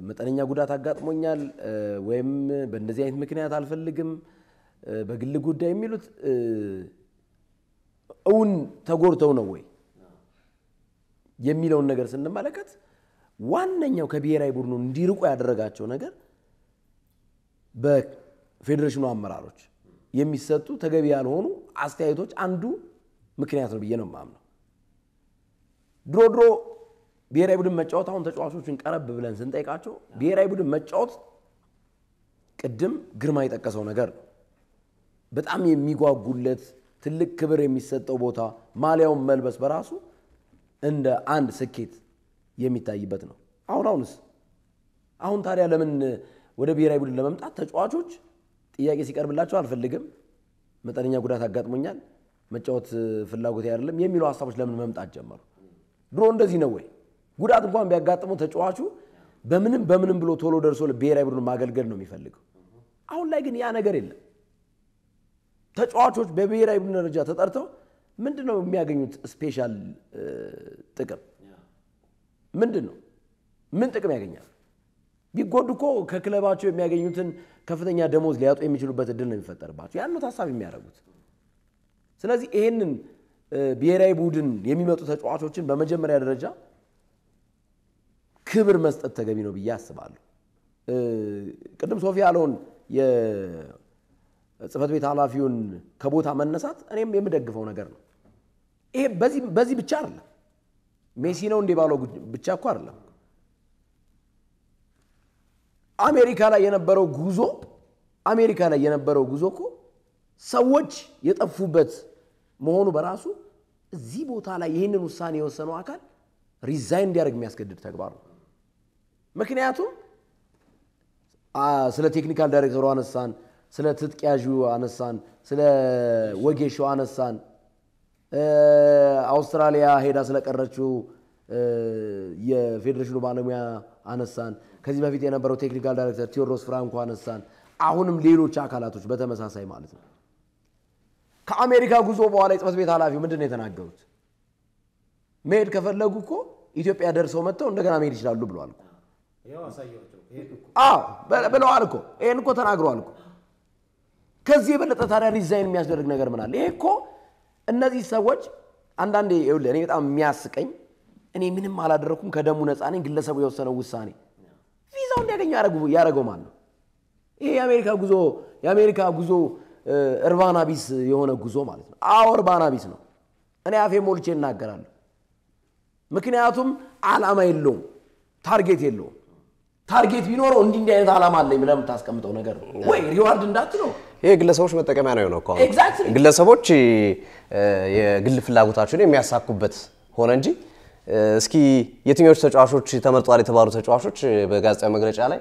መጠነኛ ጉዳት አጋጥሞኛል ወይም በእንደዚህ አይነት ምክንያት አልፈልግም በግል ጉዳይ የሚሉት እውን ተጎድተው ነው ወይ የሚለውን ነገር ስንመለከት ዋነኛው ከብሔራዊ ቡድኑ እንዲርቁ ያደረጋቸው ነገር በፌዴሬሽኑ አመራሮች የሚሰጡ ተገቢ ያልሆኑ አስተያየቶች አንዱ ምክንያት ነው ብዬ ነው የማምነው። ድሮ ድሮ ብሔራዊ ቡድን መጫወት አሁን ተጫዋቾችን ቀረብ ብለን ስንጠይቃቸው ብሔራዊ ቡድን መጫወት ቅድም ግርማ የጠቀሰው ነገር ነው። በጣም የሚጓጉለት ትልቅ ክብር የሚሰጠው ቦታ ማሊያውን መልበስ በራሱ እንደ አንድ ስኬት የሚታይበት ነው። አሁን አሁንስ አሁን ታዲያ ለምን ወደ ብሔራዊ ቡድን ለመምጣት ተጫዋቾች ጥያቄ ሲቀርብላቸው አልፈልግም፣ መጠነኛ ጉዳት አጋጥሞኛል፣ መጫወት ፍላጎት አይደለም የሚሉ ሀሳቦች ለምን መምጣት ጀመሩ? ድሮ እንደዚህ ነው ወይ? ጉዳት እንኳን ቢያጋጥመው ተጫዋቹ በምንም በምንም ብሎ ቶሎ ደርሶ ብሔራዊ ቡድን ማገልገል ነው የሚፈልገው። አሁን ላይ ግን ያ ነገር የለም። ተጫዋቾች በብሔራዊ ቡድን ደረጃ ተጠርተው ምንድን ነው የሚያገኙት ስፔሻል ጥቅም ምንድን ነው? ምን ጥቅም ያገኛል? ቢጎዱ እኮ ከክለባቸው የሚያገኙትን ከፍተኛ ደሞዝ ሊያጡ የሚችሉበት እድል ነው የሚፈጠርባቸው። ያን ነው ታሳቢ የሚያደርጉት። ስለዚህ ይሄንን ብሔራዊ ቡድን የሚመጡ ተጫዋቾችን በመጀመሪያ ደረጃ ክብር መስጠት ተገቢ ነው ብዬ አስባለሁ። ቅድም ሶፊ ያለውን ጽህፈት ቤት ኃላፊውን ከቦታ መነሳት እኔም የምደግፈው ነገር ነው። ይሄ በዚህ ብቻ አይደለም፣ ሜሲ ነው እንዴ ባለው ብቻ እኮ አይደለም። አሜሪካ ላይ የነበረው ጉዞ አሜሪካ ላይ የነበረው ጉዞ እኮ ሰዎች የጠፉበት መሆኑ በራሱ እዚህ ቦታ ላይ ይህንን ውሳኔ የወሰነው አካል ሪዛይን እንዲያደርግ የሚያስገድድ ተግባር ነው። ምክንያቱም ስለ ቴክኒካል ዳይሬክተሩ አነሳን ስለ ትጥቂያዥ አነሳን፣ ስለ ወጌሾ አነሳን፣ አውስትራሊያ ሄዳ ስለቀረችው የፌዴሬሽኑ ባለሙያ አነሳን። ከዚህ በፊት የነበረው ቴክኒካል ዳይሬክተር ቴዎድሮስ ፍራንኮ አነሳን። አሁንም ሌሎች አካላቶች በተመሳሳይ ማለት ነው። ከአሜሪካ ጉዞ በኋላ የጽፈት ቤት ኃላፊው ምንድን ነው የተናገሩት? መሄድ ከፈለጉ እኮ ኢትዮጵያ ደርሰው መጥተው እንደገና መሄድ ይችላሉ ብለዋል። አዎ ብለዋል እኮ ይህን እኮ ተናግረዋል እኮ ከዚህ የበለጠ ታዲያ ሪዛይን የሚያስደርግ ነገር ምን ይሄ እኮ እነዚህ ሰዎች አንዳንዴ ይኸውልህ፣ እኔ በጣም የሚያስቀኝ እኔ ምንም አላደረኩም ከደሙ ነፃ ነኝ፣ ግለሰቡ የወሰነው ውሳኔ ቪዛው እንዲያገኙ ያደረገው ማን ነው። ይሄ የአሜሪካ ጉዞ የአሜሪካ ጉዞ እርባና ቢስ የሆነ ጉዞ ማለት ነው። አዎ እርባናቢስ ቢስ ነው። እኔ አፌ ሞልቼ እናገራለሁ። ምክንያቱም አላማ የለውም፣ ታርጌት የለውም። ታርጌት ቢኖረው እንዲህ እንዲህ አይነት ዓላማ አለኝ ብለህ የምታስቀምጠው ነገር ነው ወይ ሪዋርድ ነው ይሄ ግለሰቦች መጠቀሚያ ነው የሆነው እኮ ግለሰቦች የግል ፍላጎታቸውን የሚያሳኩበት ሆነ እንጂ እስኪ የትኞቹ ተጫዋቾች ተመርጧል የተባሉ ተጫዋቾች በጋዜጣዊ መግለጫ ላይ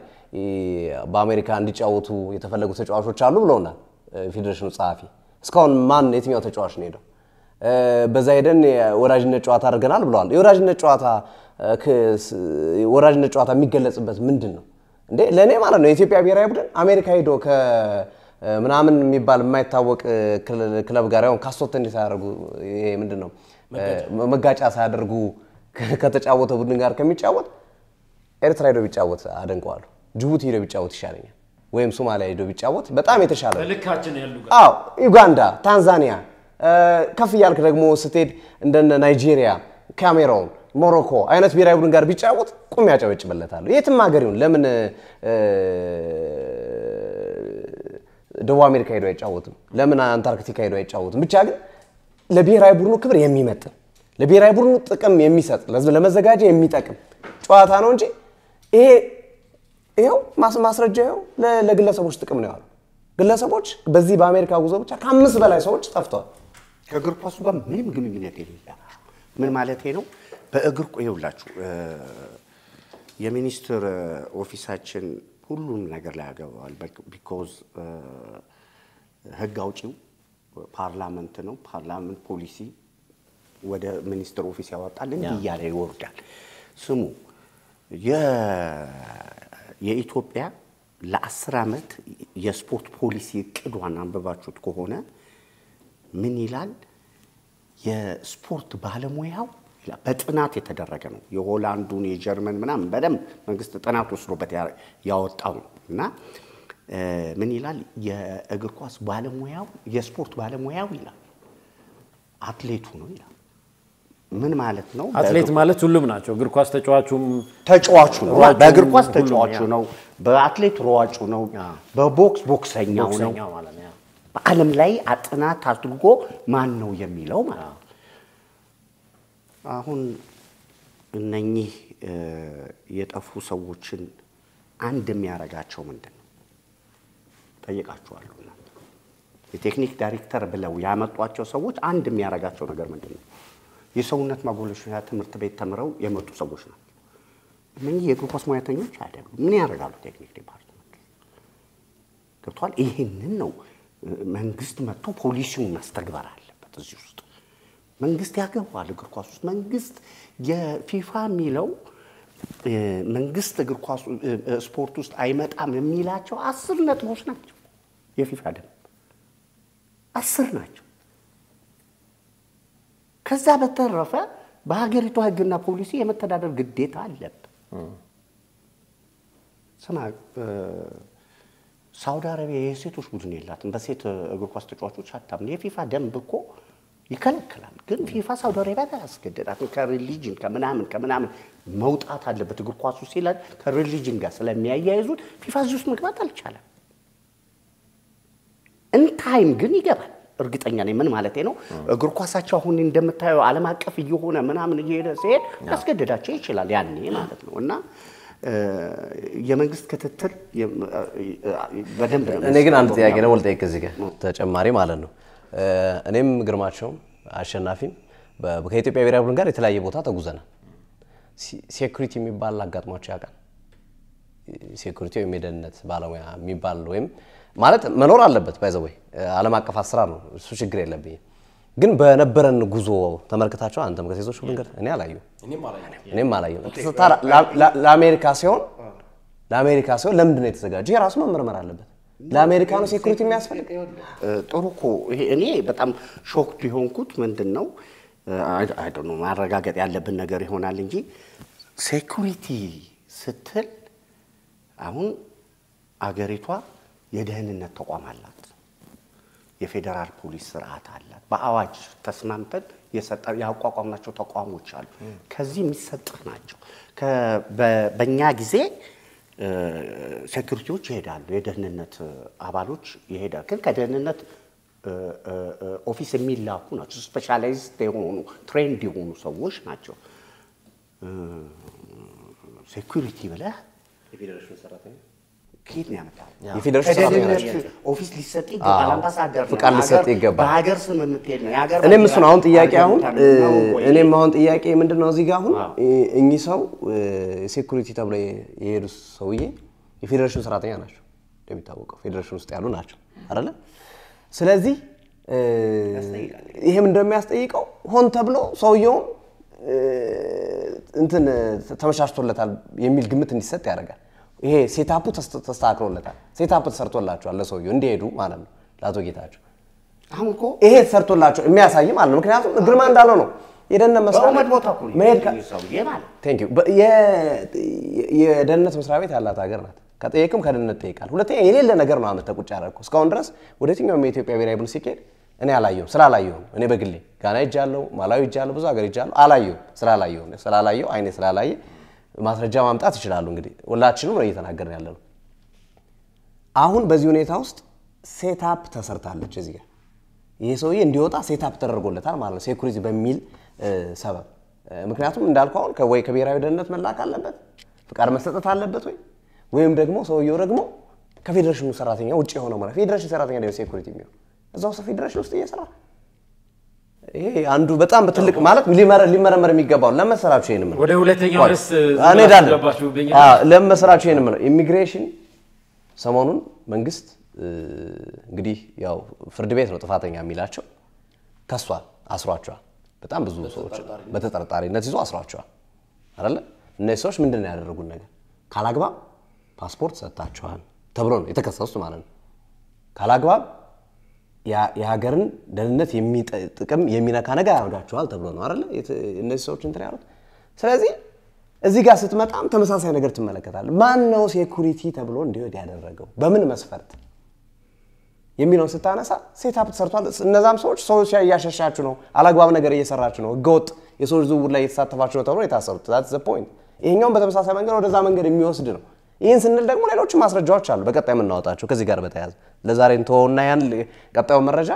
በአሜሪካ እንዲጫወቱ የተፈለጉ ተጫዋቾች አሉ ብለውናል ፌዴሬሽኑ ጸሐፊ። እስካሁን ማን የትኛው ተጫዋች ነው ሄደው በዛ ሄደን የወዳጅነት ጨዋታ አድርገናል ብለዋል። የወዳጅነት ጨዋታ ወዳጅነት ጨዋታ የሚገለጽበት ምንድን ነው እንዴ? ለእኔ ማለት ነው የኢትዮጵያ ብሔራዊ ቡድን አሜሪካ ሄዶ ምናምን የሚባል የማይታወቅ ክለብ ጋር ሁን ካሶት እንዴት ሳያደርጉ ምንድን ነው መጋጫ ሳያደርጉ ከተጫወተ ቡድን ጋር ከሚጫወት ኤርትራ ሄዶ ቢጫወት አደንቀዋለሁ። ጅቡቲ ሄዶ ቢጫወት ይሻለኛል። ወይም ሶማሊያ ሄዶ ቢጫወት በጣም የተሻለ። ዩጋንዳ፣ ታንዛኒያ ከፍ እያልክ ደግሞ ስትሄድ እንደነ ናይጄሪያ፣ ካሜሮን፣ ሞሮኮ አይነት ብሔራዊ ቡድን ጋር ቢጫወት ቁም ያጨበጭበለታለሁ። የትም ሀገር ይሁን ለምን ደቡብ አሜሪካ ሄዶ አይጫወትም? ለምን አንታርክቲካ ሄዶ አይጫወትም? ብቻ ግን ለብሔራዊ ቡድኑ ክብር የሚመጥን ለብሔራዊ ቡድኑ ጥቅም የሚሰጥ ለመዘጋጀ የሚጠቅም ጨዋታ ነው እንጂ ይሄ ይኸው ማስረጃ ይኸው ለግለሰቦች ጥቅም ነው ያሉ ግለሰቦች በዚህ በአሜሪካ ጉዞ ብቻ ከአምስት በላይ ሰዎች ጠፍተዋል። ከእግር ኳሱ ጋር ምንም ግንኙነት የሌላቸው ምን ማለት ነው? በእግር ይውላችሁ የሚኒስትር ኦፊሳችን ሁሉም ነገር ላይ ያገባዋል። ቢኮዝ ህግ አውጪው ፓርላመንት ነው። ፓርላመንት ፖሊሲ ወደ ሚኒስትር ኦፊስ ያወጣል፣ እንዲህ እያለ ይወርዳል። ስሙ የኢትዮጵያ ለአስር ዓመት የስፖርት ፖሊሲ እቅዷን አንብባችሁት ከሆነ ምን ይላል? የስፖርት ባለሙያው በጥናት የተደረገ ነው። የሆላንዱን የጀርመን ምናምን በደንብ መንግስት ጥናት ወስዶበት ያወጣው ነው እና ምን ይላል? የእግር ኳስ ባለሙያው የስፖርት ባለሙያው ይላል አትሌቱ ነው ይላል። ምን ማለት ነው? አትሌት ማለት ሁሉም ናቸው። እግር ኳስ ተጫዋቹም ተጫዋቹ ነው። በእግር ኳስ ተጫዋቹ ነው፣ በአትሌት ሯጩ ነው፣ በቦክስ ቦክሰኛው ነው በዓለም ላይ አጥናት አድርጎ ማን ነው የሚለው ማለት ነው። አሁን እነኚህ የጠፉ ሰዎችን አንድ የሚያደርጋቸው ምንድን ነው? ጠይቃችኋለሁ። የቴክኒክ ዳይሬክተር ብለው ያመጧቸው ሰዎች አንድ የሚያደርጋቸው ነገር ምንድን ነው? የሰውነት ማጎለሻ ትምህርት ቤት ተምረው የመጡ ሰዎች ናቸው። እነኚህ የእግር ኳስ ሙያተኞች አይደሉም። ምን ያደርጋሉ? ቴክኒክ ዲፓርትመንት ገብቷል። ይህንን ነው መንግስት መጥቶ ፖሊሲውን ማስተግበር አለበት። እዚህ ውስጥ መንግስት ያገባዋል። እግር ኳስ ውስጥ መንግስት የፊፋ የሚለው መንግስት እግር ኳስ ስፖርት ውስጥ አይመጣም የሚላቸው አስር ነጥቦች ናቸው። የፊፋ ደንብ አስር ናቸው። ከዛ በተረፈ በሀገሪቷ ህግና ፖሊሲ የመተዳደር ግዴታ አለብን። ስማ ሳውዲ አረቢያ የሴቶች ቡድን የላትም። በሴት እግር ኳስ ተጫዋቾች አታምን። የፊፋ ደንብ እኮ ይከለክላል። ግን ፊፋ ሳውዲ አረቢያ አያስገድዳትም። ከሪሊጅን ከምናምን ከምናምን መውጣት አለበት እግር ኳሱ ሲል ከሪሊጅን ጋር ስለሚያያይዙት ፊፋ እዚህ ውስጥ መግባት አልቻለም። እንታይም ግን ይገባል። እርግጠኛ ነኝ። ምን ማለት ነው? እግር ኳሳቸው አሁን እንደምታየው ዓለም አቀፍ እየሆነ ምናምን እየሄደ ሲሄድ ያስገደዳቸው ይችላል ያኔ ማለት ነው እና የመንግስት ክትትል በደንብ ነው። እኔ ግን አንድ ጥያቄ ነው ወልጠይቅ እዚህ ጋር ተጨማሪ ማለት ነው። እኔም ግርማቸውም አሸናፊም ከኢትዮጵያ ብሔራዊ ቡድን ጋር የተለያየ ቦታ ተጉዘናል። ሴኩሪቲ የሚባል አጋጥሟቸው ያውቃል? ሴኩሪቲ ወይም የደህንነት ባለሙያ የሚባል ወይም ማለት መኖር አለበት። ባይዘወይ አለም አቀፍ አሰራር ነው እሱ ችግር የለብኝም። ግን በነበረን ጉዞ ተመልክታቸው አንተም ከሴቶች ቡድን እኔ አላዩ እኔም አላዩ ለአሜሪካ ሲሆን ለአሜሪካ ሲሆን ለምንድን ነው የተዘጋጀ የራሱ መመርመር አለበት። ለአሜሪካኑ ሴኩሪቲ የሚያስፈልግ ጥሩ እኮ ይሄ። እኔ በጣም ሾክ ቢሆንኩት ምንድን ነው ማረጋገጥ ያለብን ነገር ይሆናል እንጂ ሴኩሪቲ ስትል አሁን አገሪቷ የደህንነት ተቋም አላት የፌዴራል ፖሊስ ስርዓት አለ። በአዋጅ ተስማምተን ያቋቋምናቸው ተቋሞች አሉ። ከዚህ የሚሰጥህ ናቸው። በእኛ ጊዜ ሴኩሪቲዎች ይሄዳሉ፣ የደህንነት አባሎች ይሄዳሉ። ግን ከደህንነት ኦፊስ የሚላኩ ናቸው። ስፔሻላይዝድ የሆኑ ትሬንድ የሆኑ ሰዎች ናቸው። ሴኩሪቲ ብለህ ከየት ነው ያመጣል? የፌዴሬሽን ኦፊስ ሊሰጥ ይገባል። አምባሳደር ፍቃድ ሊሰጥ ይገባል። በሀገር ስም የምትሄድ ነው። እኔም እሱን አሁን ጥያቄ አሁን እኔም አሁን ጥያቄ ምንድን ነው እዚህ ጋር አሁን እኚህ ሰው ሴኩሪቲ ተብሎ የሄዱ ሰውዬ የፌዴሬሽን ሰራተኛ ናቸው፣ እንደሚታወቀው ፌዴሬሽን ውስጥ ያሉ ናቸው አይደለ? ስለዚህ ይሄም እንደሚያስጠይቀው ሆን ተብሎ ሰውየውም እንትን ተመቻችቶለታል የሚል ግምት እንዲሰጥ ያደርጋል። ይሄ ሴታፑ ተስተካክሎለታል። ሴታፑ ተሰርቶላቸዋል ለሰውየው እንዲሄዱ ማለት ነው ለአቶ ጌታቸው አሁን እኮ ይሄ ተሰርቶላቸው የሚያሳይ ማለት ነው። ምክንያቱም ግርማ እንዳለው ነው የደህንነት መስሪያ ቤት ያላት ሀገር ናት። ከጠየቅም ከደህንነት ጠይቃል። ሁለተኛ የሌለ ነገር ነው አመት ቁጭ ያደረግኩ እስካሁን ድረስ ወደ የትኛውም የኢትዮጵያ ብሔራዊ ቡድን ሲኬድ እኔ አላየሁም፣ ስላላየሁም እኔ በግሌ ጋና ይጃለሁ፣ ማላዊ ይጃለሁ፣ ብዙ ሀገር ይጃለሁ፣ አላየሁም፣ ስላላየሁም ስላላየሁ አይኔ ስላላየ ማስረጃ ማምጣት ይችላሉ። እንግዲህ ሁላችንም ነው እየተናገርን ያለ ነው። አሁን በዚህ ሁኔታ ውስጥ ሴታፕ ተሰርታለች። እዚህ ጋር ይህ ሰውዬ እንዲወጣ ሴታፕ ተደርጎለታል ማለት ነው፣ ሴኩሪቲ በሚል ሰበብ። ምክንያቱም እንዳልኩ አሁን ወይ ከብሔራዊ ደህንነት መላክ አለበት ፍቃድ መሰጠት አለበት ወይ ወይም ደግሞ ሰውየው ደግሞ ከፌዴሬሽኑ ሰራተኛ ውጭ የሆነው ማለት ፌዴሬሽን ሰራተኛ ሴኩሪቲ የሚሆን እዛ ውስጥ ፌዴሬሽን ውስጥ እየሰራ ይሄ አንዱ በጣም በትልቅ ማለት ሊመረመር የሚገባው ለመሰራችሁ ይሄንም ነው። ወደ ሁለተኛው ርዕስ ለመሰራችሁ ይሄንም ነው። ኢሚግሬሽን ሰሞኑን መንግስት እንግዲህ ያው ፍርድ ቤት ነው ጥፋተኛ የሚላቸው ከሷል፣ አስሯቸዋል። በጣም ብዙ ሰዎች በተጠርጣሪነት ይዞ አስሯቸዋል አይደለ? እነዚህ ሰዎች ምንድን ነው ያደረጉን ነገር ካላግባብ ፓስፖርት ሰጥታችኋል ተብሎ ነው የተከሰሱት ማለት ነው። ካላግባብ የሀገርን ደህንነት ጥቅም የሚነካ ነገር ያደርጋችኋል ተብሎ ነው አለ እነዚህ ሰዎች እንትን ያሉት። ስለዚህ እዚህ ጋር ስትመጣም ተመሳሳይ ነገር ትመለከታል። ማን ነው ሴኩሪቲ ተብሎ እንዲወድ ያደረገው በምን መስፈርት የሚለውን ስታነሳ ሴት ሀብት ሰርቷል። እነዛም ሰዎች ሰዎች እያሸሻችሁ ነው፣ አላግባብ ነገር እየሰራችሁ ነው፣ ህገወጥ የሰዎች ዝውውር ላይ እየተሳተፋችሁ ነው ተብሎ የታሰሩት ፖይንት። ይሄኛውም በተመሳሳይ መንገድ ወደዛ መንገድ የሚወስድ ነው። ይህን ስንል ደግሞ ሌሎች ማስረጃዎች አሉ በቀጣይ የምናወጣቸው ከዚህ ጋር በተያያዘ ለዛሬ እንተወውና ያን ቀጣዩ መረጃ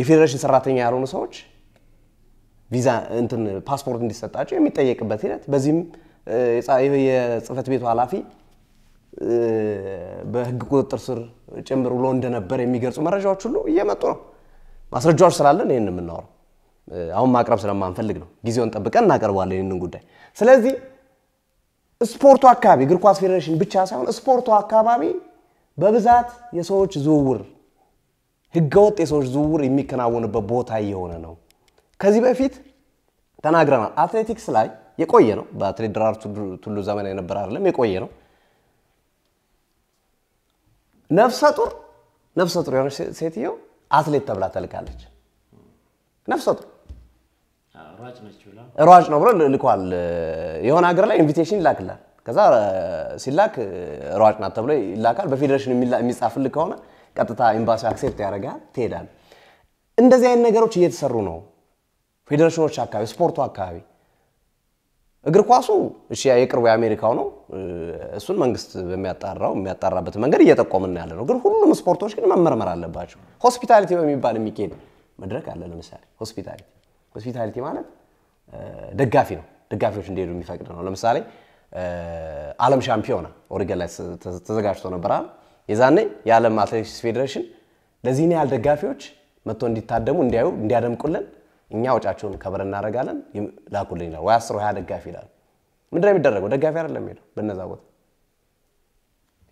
የፌዴሬሽን ሰራተኛ ያልሆኑ ሰዎች ቪዛ እንትን ፓስፖርት እንዲሰጣቸው የሚጠየቅበት ሂደት በዚህም የጽህፈት ቤቱ ኃላፊ በህግ ቁጥጥር ስር ጭምር ውሎ እንደነበር የሚገልጹ መረጃዎች ሁሉ እየመጡ ነው። ማስረጃዎች ስላለን ይህን የምናወራው አሁን ማቅረብ ስለማንፈልግ ነው። ጊዜውን ጠብቀን እናቀርበዋለን ይህንን ጉዳይ ስለዚህ ስፖርቱ አካባቢ እግር ኳስ ፌዴሬሽን ብቻ ሳይሆን ስፖርቱ አካባቢ በብዛት የሰዎች ዝውውር ህገወጥ የሰዎች ዝውውር የሚከናወንበት ቦታ እየሆነ ነው። ከዚህ በፊት ተናግረናል። አትሌቲክስ ላይ የቆየ ነው። በአትሌት ደራርቱ ቱሉ ዘመን የነበረ አይደለም፣ የቆየ ነው። ነፍሰ ጡር ነፍሰ ጡር የሆነች ሴትዮ አትሌት ተብላ ተልካለች። ነፍሰ ጡር ሯጭ ነው ብሎ ልኳል። የሆነ ሀገር ላይ ኢንቪቴሽን ይላክላል። ከዛ ሲላክ ሯጭ ናት ተብሎ ይላካል። በፌዴሬሽን የሚጻፍልህ ከሆነ ቀጥታ ኤምባሲ አክሴፕት ያደርጋል፣ ትሄዳል። እንደዚህ አይነት ነገሮች እየተሰሩ ነው። ፌዴሬሽኖች አካባቢ፣ ስፖርቱ አካባቢ እግር ኳሱ እሺ የቅርቡ የአሜሪካው ነው። እሱን መንግስት በሚያጣራው የሚያጣራበት መንገድ እየጠቆምን ያለ ነው። ግን ሁሉም ስፖርቶች ግን መመርመር አለባቸው። ሆስፒታሊቲ በሚባል የሚካሄድ መድረክ አለ። ለምሳሌ ሆስፒታሊቲ ሆስፒታሊቲ ማለት ደጋፊ ነው። ደጋፊዎች እንዲሄዱ የሚፈቅድ ነው። ለምሳሌ ዓለም ሻምፒዮና ኦሪገን ላይ ተዘጋጅቶ ነበር አይደል? የዛኔ የዓለም አትሌቲክስ ፌዴሬሽን ለዚህን ያህል ደጋፊዎች መጥቶ እንዲታደሙ፣ እንዲያዩ፣ እንዲያደምቁልን እኛ ወጫቸውን ከበር እናደርጋለን ላኩልን ይላል። ወይ አስር ሀያ ደጋፊ ይላል። ምንድነው የሚደረገው? ደጋፊ አይደለም ሄደው በነዛ ቦታ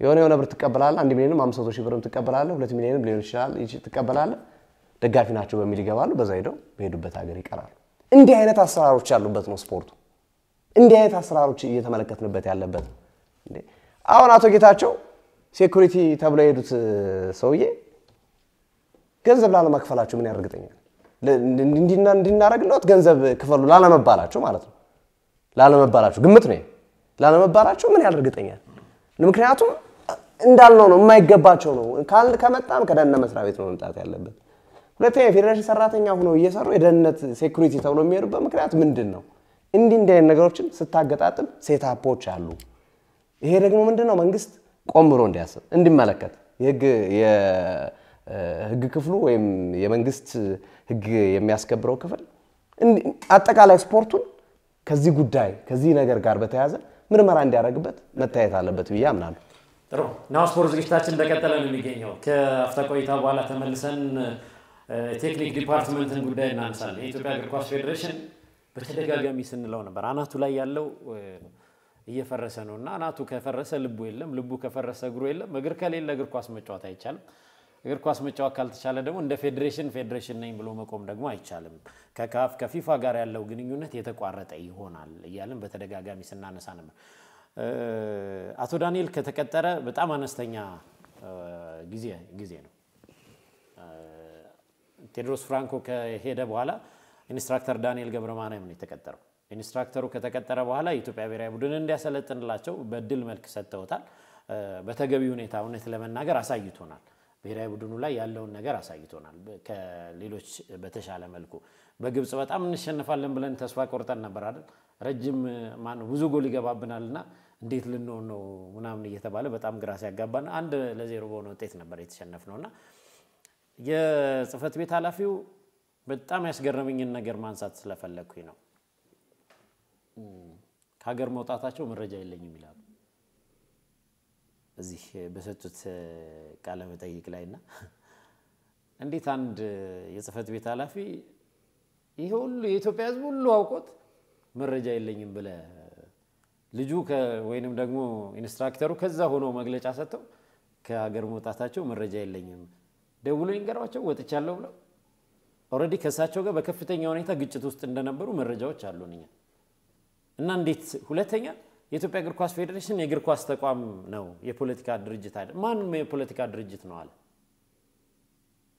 የሆነ የሆነ ብር ትቀበላለህ። አንድ ሚሊዮንም አምስት መቶ ሺህ ብርም ትቀበላለህ። ሁለት ሚሊዮንም ሊሆን ይችላል ትቀበላለህ። ደጋፊ ናቸው በሚል ይገባሉ። በዛ ሄደው በሄዱበት ሀገር ይቀራሉ። እንዲህ አይነት አሰራሮች ያሉበት ነው ስፖርቱ። እንዲህ አይነት አሰራሮች እየተመለከትንበት ያለበት ነው። አሁን አቶ ጌታቸው ሴኩሪቲ ተብለው የሄዱት ሰውዬ ገንዘብ ላለመክፈላቸው ምን ያደርግጠኛል? እንዲናረግለት ገንዘብ ክፈሉ ላለመባላቸው ማለት ነው። ላለመባላቸው ግምት ነው። ላለመባላቸው ምን ያደርግጠኛል? ምክንያቱም እንዳልነው ነው፣ የማይገባቸው ነው። ከመጣም ከደህንነት መስሪያ ቤት ነው መምጣት ያለበት። ሁለተኛ የፌዴሬሽን ሰራተኛ ሆነው እየሰሩ የደህንነት ሴኩሪቲ ተብሎ የሚሄዱበት ምክንያት ምንድን ነው? እንዲህ እንዲህ አይነት ነገሮችን ስታገጣጥም ሴታፖች አሉ። ይሄ ደግሞ ምንድን ነው መንግስት ቆም ብሎ እንዲያስብ እንዲመለከት የህግ ክፍሉ ወይም የመንግስት ህግ የሚያስከብረው ክፍል አጠቃላይ ስፖርቱን ከዚህ ጉዳይ ከዚህ ነገር ጋር በተያያዘ ምርመራ እንዲያደርግበት መታየት አለበት ብዬ አምናለሁ። ጥሩ ናሁ ስፖርት ዝግጅታችን እንደቀጠለ ነው የሚገኘው። ከአፍታ ቆይታ በኋላ ተመልሰን ቴክኒክ ዲፓርትመንትን ጉዳይ እናነሳለን። የኢትዮጵያ እግር ኳስ ፌዴሬሽን በተደጋጋሚ ስንለው ነበር፣ አናቱ ላይ ያለው እየፈረሰ ነው እና አናቱ ከፈረሰ ልቡ የለም፣ ልቡ ከፈረሰ እግሩ የለም። እግር ከሌለ እግር ኳስ መጫወት አይቻልም። እግር ኳስ መጫወት ካልተቻለ ደግሞ እንደ ፌዴሬሽን ፌዴሬሽን ነኝ ብሎ መቆም ደግሞ አይቻልም። ከካፍ ከፊፋ ጋር ያለው ግንኙነት የተቋረጠ ይሆናል እያለን በተደጋጋሚ ስናነሳ ነበር። አቶ ዳንኤል ከተቀጠረ በጣም አነስተኛ ጊዜ ነው ቴዎድሮስ ፍራንኮ ከሄደ በኋላ ኢንስትራክተር ዳንኤል ማርያም ነው የተቀጠረው። ኢንስትራክተሩ ከተቀጠረ በኋላ የኢትዮጵያ ብሔራዊ ቡድን እንዲያሰለጥንላቸው በድል መልክ ሰጥተውታል። በተገቢ ሁኔታ እውነት ለመናገር አሳይቶናል። ብሔራዊ ቡድኑ ላይ ያለውን ነገር አሳይቶናል። ከሌሎች በተሻለ መልኩ በግብፅ በጣም እንሸንፋለን ብለን ተስፋ ቆርጠን ነበር አይደል? ረጅም ማን ብዙ ጎል ይገባብናልና እንዴት ልንሆን ነው ምናምን እየተባለ በጣም ግራ ሲያጋባን አንድ ለዜሮ በሆነ ውጤት ነበር የተሸነፍነውና የጽህፈት ቤት ኃላፊው በጣም ያስገረመኝን ነገር ማንሳት ስለፈለግኩኝ ነው። ከሀገር መውጣታቸው መረጃ የለኝም ይላሉ እዚህ በሰጡት ቃለ መጠይቅ ላይ እና እንዴት አንድ የጽህፈት ቤት ኃላፊ ይሄ ሁሉ የኢትዮጵያ ህዝብ ሁሉ አውቆት መረጃ የለኝም ብለ ልጁ ወይንም ደግሞ ኢንስትራክተሩ ከዛ ሆኖ መግለጫ ሰጥተው ከሀገር መውጣታቸው መረጃ የለኝም ደውሎ ወጥቻ ወጥቻለሁ ብለው ኦረዲ ከእሳቸው ጋር በከፍተኛ ሁኔታ ግጭት ውስጥ እንደነበሩ መረጃዎች አሉን እኛ እና እንዴት ሁለተኛ የኢትዮጵያ እግር ኳስ ፌዴሬሽን የእግር ኳስ ተቋም ነው የፖለቲካ ድርጅት አለ ማን የፖለቲካ ድርጅት ነው አለ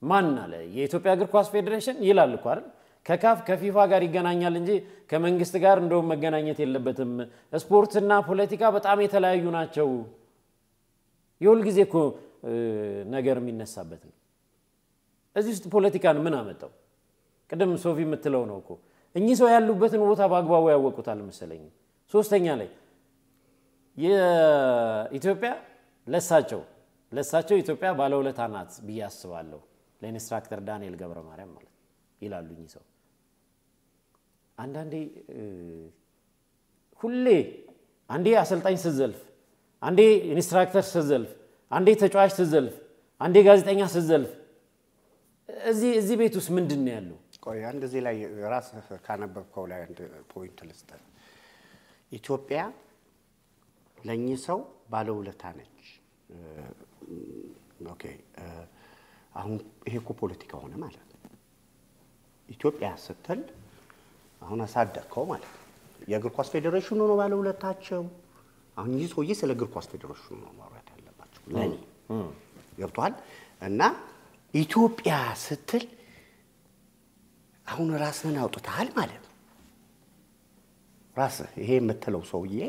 ማን አለ የኢትዮጵያ እግር ኳስ ፌዴሬሽን ይላል እኮ አይደል ከካፍ ከፊፋ ጋር ይገናኛል እንጂ ከመንግስት ጋር እንደውም መገናኘት የለበትም ስፖርትና ፖለቲካ በጣም የተለያዩ ናቸው የሁልጊዜ እኮ ነገር የሚነሳበት ነው እዚህ ውስጥ ፖለቲካን ምን አመጣው? ቅድም ሶፊ የምትለው ነው እኮ እኚህ ሰው ያሉበትን ቦታ በአግባቡ ያወቁት አልመሰለኝም። ሶስተኛ ላይ የኢትዮጵያ ለሳቸው ለሳቸው ኢትዮጵያ ሁለት አናት ብዬ አስባለሁ። ለኢንስትራክተር ዳንኤል ገብረ ማርያም ማለት ይላሉ እኚህ ሰው። አንዳንዴ ሁሌ አንዴ አሰልጣኝ ስዘልፍ፣ አንዴ ኢንስትራክተር ስዘልፍ፣ አንዴ ተጫዋች ስዘልፍ፣ አንዴ ጋዜጠኛ ስዘልፍ እዚህ እዚህ ቤት ውስጥ ምንድን ነው ያለው? ቆይ አንድ እዚህ ላይ ራስህ ካነበብከው ላይ አንድ ፖይንት ልስጥህ። ኢትዮጵያ ለእኚህ ሰው ባለውለታ ነች። ኦኬ አሁን ይሄ እኮ ፖለቲካ ሆነ ማለት ነው። ኢትዮጵያ ስትል አሁን አሳደግከው ማለት ነው። የእግር ኳስ ፌዴሬሽኑ ነው ባለውለታቸው። አሁን ይህ ሰውዬ ስለ እግር ኳስ ፌዴሬሽኑ ነው ማውራት ያለባቸው ለእኔ ገብቶሃል እና ኢትዮጵያ ስትል አሁን ራስህን አውጥተሃል ማለት ነው። ራስህ ይሄ የምትለው ሰውዬ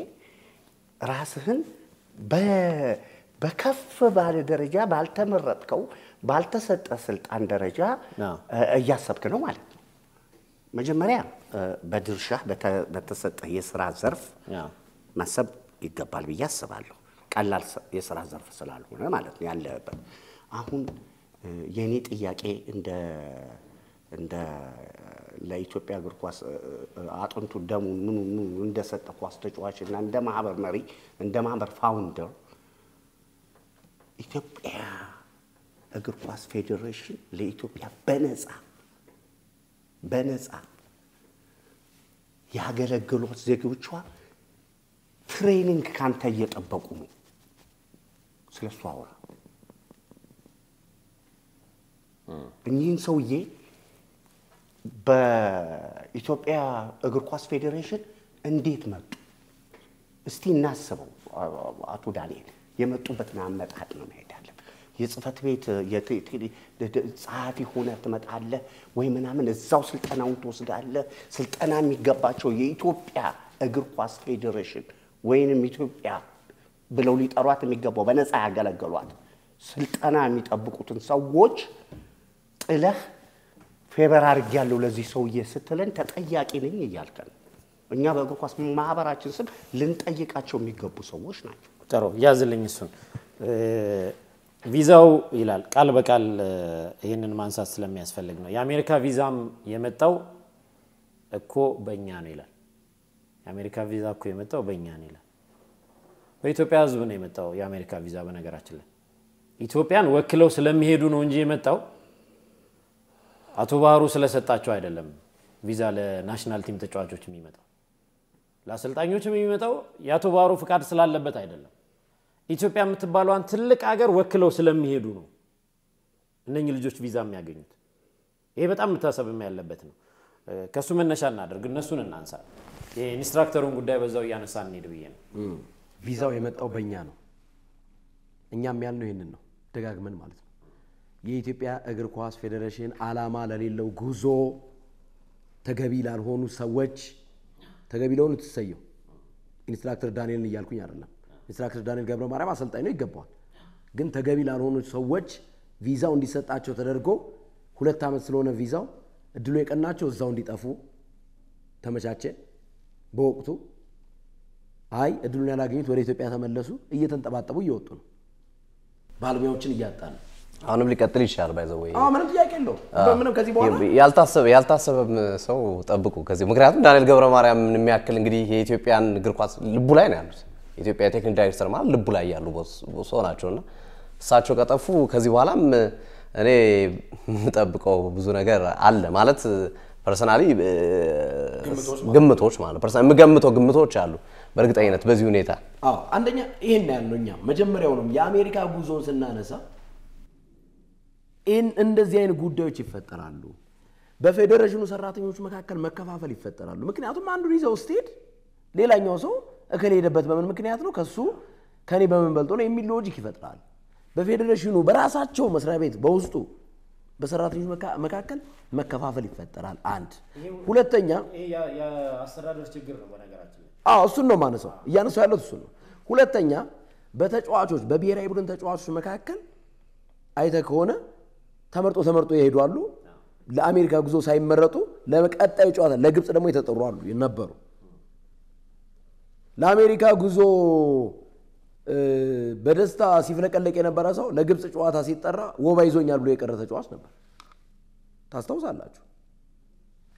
ራስህን በከፍ ባለ ደረጃ ባልተመረጥከው ባልተሰጠ ስልጣን ደረጃ እያሰብክ ነው ማለት ነው። መጀመሪያ በድርሻ በተሰጠህ የስራ ዘርፍ ማሰብ ይገባል ብዬ አስባለሁ። ቀላል የስራ ዘርፍ ስላልሆነ ማለት ነው ያለበት አሁን የኔ ጥያቄ እንደ እንደ ለኢትዮጵያ እግር ኳስ አጥንቱ ደሙ ምኑ ምኑ እንደሰጠ ኳስ ተጫዋች እና እንደ ማህበር መሪ እንደ ማህበር ፋውንደር ኢትዮጵያ እግር ኳስ ፌዴሬሽን ለኢትዮጵያ በነፃ በነጻ ያገለግሏት ዜጎቿ ትሬኒንግ ካንተ እየጠበቁ ነው። ስለሱ አውራ እኚህን ሰውዬ በኢትዮጵያ እግር ኳስ ፌዴሬሽን እንዴት መጡ? እስቲ እናስበው። አቶ ዳንኤል የመጡበትን አመጣጥ ነው መሄድ አለብን። የጽህፈት ቤት ጸሐፊ ሆነ ትመጣለህ ወይ ምናምን፣ እዛው ስልጠናውን ትወስዳለህ። ስልጠና የሚገባቸው የኢትዮጵያ እግር ኳስ ፌዴሬሽን ወይንም ኢትዮጵያ ብለው ሊጠሯት የሚገባው በነፃ ያገለገሏት ስልጠና የሚጠብቁትን ሰዎች ጥለህ ፌቨር ያለው ለዚህ ሰውዬ ስትለን ተጠያቂ ነኝ እያልከን እኛ በእግር ኳስ ማህበራችን ስም ልንጠይቃቸው የሚገቡ ሰዎች ናቸው። ጥሩ ያዝልኝ እሱን ቪዛው ይላል ቃል በቃል ይህንን ማንሳት ስለሚያስፈልግ ነው። የአሜሪካ ቪዛም የመጣው እኮ በእኛ ነው ይላል። የአሜሪካ ቪዛ እኮ የመጣው በእኛ ነው ይላል። በኢትዮጵያ ሕዝብ ነው የመጣው የአሜሪካ ቪዛ። በነገራችን ላይ ኢትዮጵያን ወክለው ስለሚሄዱ ነው እንጂ የመጣው አቶ ባህሩ ስለሰጣቸው አይደለም ቪዛ ለናሽናል ቲም ተጫዋቾች የሚመጣው ለአሰልጣኞች የሚመጣው የአቶ ባህሩ ፍቃድ ስላለበት አይደለም። ኢትዮጵያ የምትባለዋን ትልቅ ሀገር ወክለው ስለሚሄዱ ነው እነኚህ ልጆች ቪዛ የሚያገኙት። ይሄ በጣም መታሰብም ያለበት ነው። ከእሱ መነሻ እናደርግ፣ እነሱን እናንሳ። የኢንስትራክተሩን ጉዳይ በዛው እያነሳ እንሄድ ብዬ ነው። ቪዛው የመጣው በእኛ ነው። እኛም ያልነው ይህንን ነው ደጋግመን ማለት ነው። የኢትዮጵያ እግር ኳስ ፌዴሬሽን ዓላማ ለሌለው ጉዞ ተገቢ ላልሆኑ ሰዎች ተገቢ ለሆኑ ትሰየው። ኢንስትራክተር ዳንኤልን እያልኩኝ አይደለም። ኢንስትራክተር ዳንኤል ገብረ ማርያም አሰልጣኝ ነው፣ ይገባዋል። ግን ተገቢ ላልሆኑ ሰዎች ቪዛው እንዲሰጣቸው ተደርጎ ሁለት ዓመት ስለሆነ ቪዛው እድሉ የቀናቸው እዛው እንዲጠፉ ተመቻቸ። በወቅቱ አይ እድሉን ያላገኙት ወደ ኢትዮጵያ ተመለሱ። እየተንጠባጠቡ እየወጡ ነው። ባለሙያዎችን እያጣ ነው። አሁንም ሊቀጥል ይችላል። ባይ ዘ ወይ አዎ፣ ምንም ጥያቄ የለው። ምንም ከዚህ በኋላ ያልታሰበ ያልታሰበ ሰው ጠብቁ ከዚህ ምክንያቱም ዳንኤል ገብረ ማርያም የሚያክል እንግዲህ የኢትዮጵያን እግር ኳስ ልቡ ላይ ነው ያሉት። የኢትዮጵያ ቴክኒክ ዳይሬክተር ማለት ልቡ ላይ ያሉ ሰው ናቸውና እሳቸው ከጠፉ ከዚህ በኋላም እኔ የምጠብቀው ብዙ ነገር አለ ማለት ፐርሰናሊ ግምቶች ማለት ፐርሰናሊ የምገምተው ግምቶች አሉ። በእርግጠኝነት በዚህ ሁኔታ አዎ፣ አንደኛ ይሄን ያልነው እኛ መጀመሪያውንም የአሜሪካ ጉዞን ስናነሳ ይህን እንደዚህ አይነት ጉዳዮች ይፈጠራሉ። በፌዴሬሽኑ ሰራተኞች መካከል መከፋፈል ይፈጠራሉ። ምክንያቱም አንዱን ይዘው ስትሄድ ሌላኛው ሰው እከሌ ሄደበት በምን ምክንያት ነው ከሱ ከኔ በምን በልጦ ነው የሚል ሎጂክ ይፈጥራል። በፌዴሬሽኑ በራሳቸው መስሪያ ቤት በውስጡ በሰራተኞች መካከል መከፋፈል ይፈጠራል። አንድ ሁለተኛ አስተዳደር ችግር ነው በነገራችን። እሱን ነው ማነሳው እያነሳው ያለት እሱ ነው። ሁለተኛ በተጫዋቾች በብሔራዊ ቡድን ተጫዋቾች መካከል አይተ ከሆነ ተመርጦ ተመርጦ የሄዱ አሉ። ለአሜሪካ ጉዞ ሳይመረጡ ለቀጣዩ ጨዋታ ለግብፅ ደግሞ የተጠሩ አሉ ነበሩ። ለአሜሪካ ጉዞ በደስታ ሲፍለቀለቅ የነበረ ሰው ለግብፅ ጨዋታ ሲጠራ ወባ ይዞኛል ብሎ የቀረ ተጫዋች ነበር። ታስታውሳላችሁ።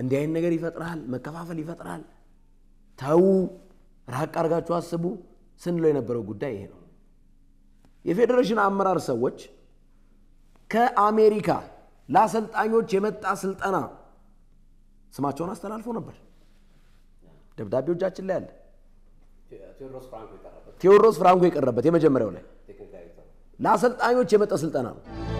እንዲህ አይነት ነገር ይፈጥራል፣ መከፋፈል ይፈጥራል። ተዉ፣ ራቅ አርጋችሁ አስቡ ስንለው የነበረው ጉዳይ ይሄ ነው። የፌዴሬሽን አመራር ሰዎች ከአሜሪካ ለአሰልጣኞች የመጣ ስልጠና ስማቸውን አስተላልፎ ነበር። ደብዳቤው እጃችን ላይ አለ። ቴዎድሮስ ፍራንኮ የቀረበት የመጀመሪያው ላይ ለአሰልጣኞች የመጣ ስልጠና ነው።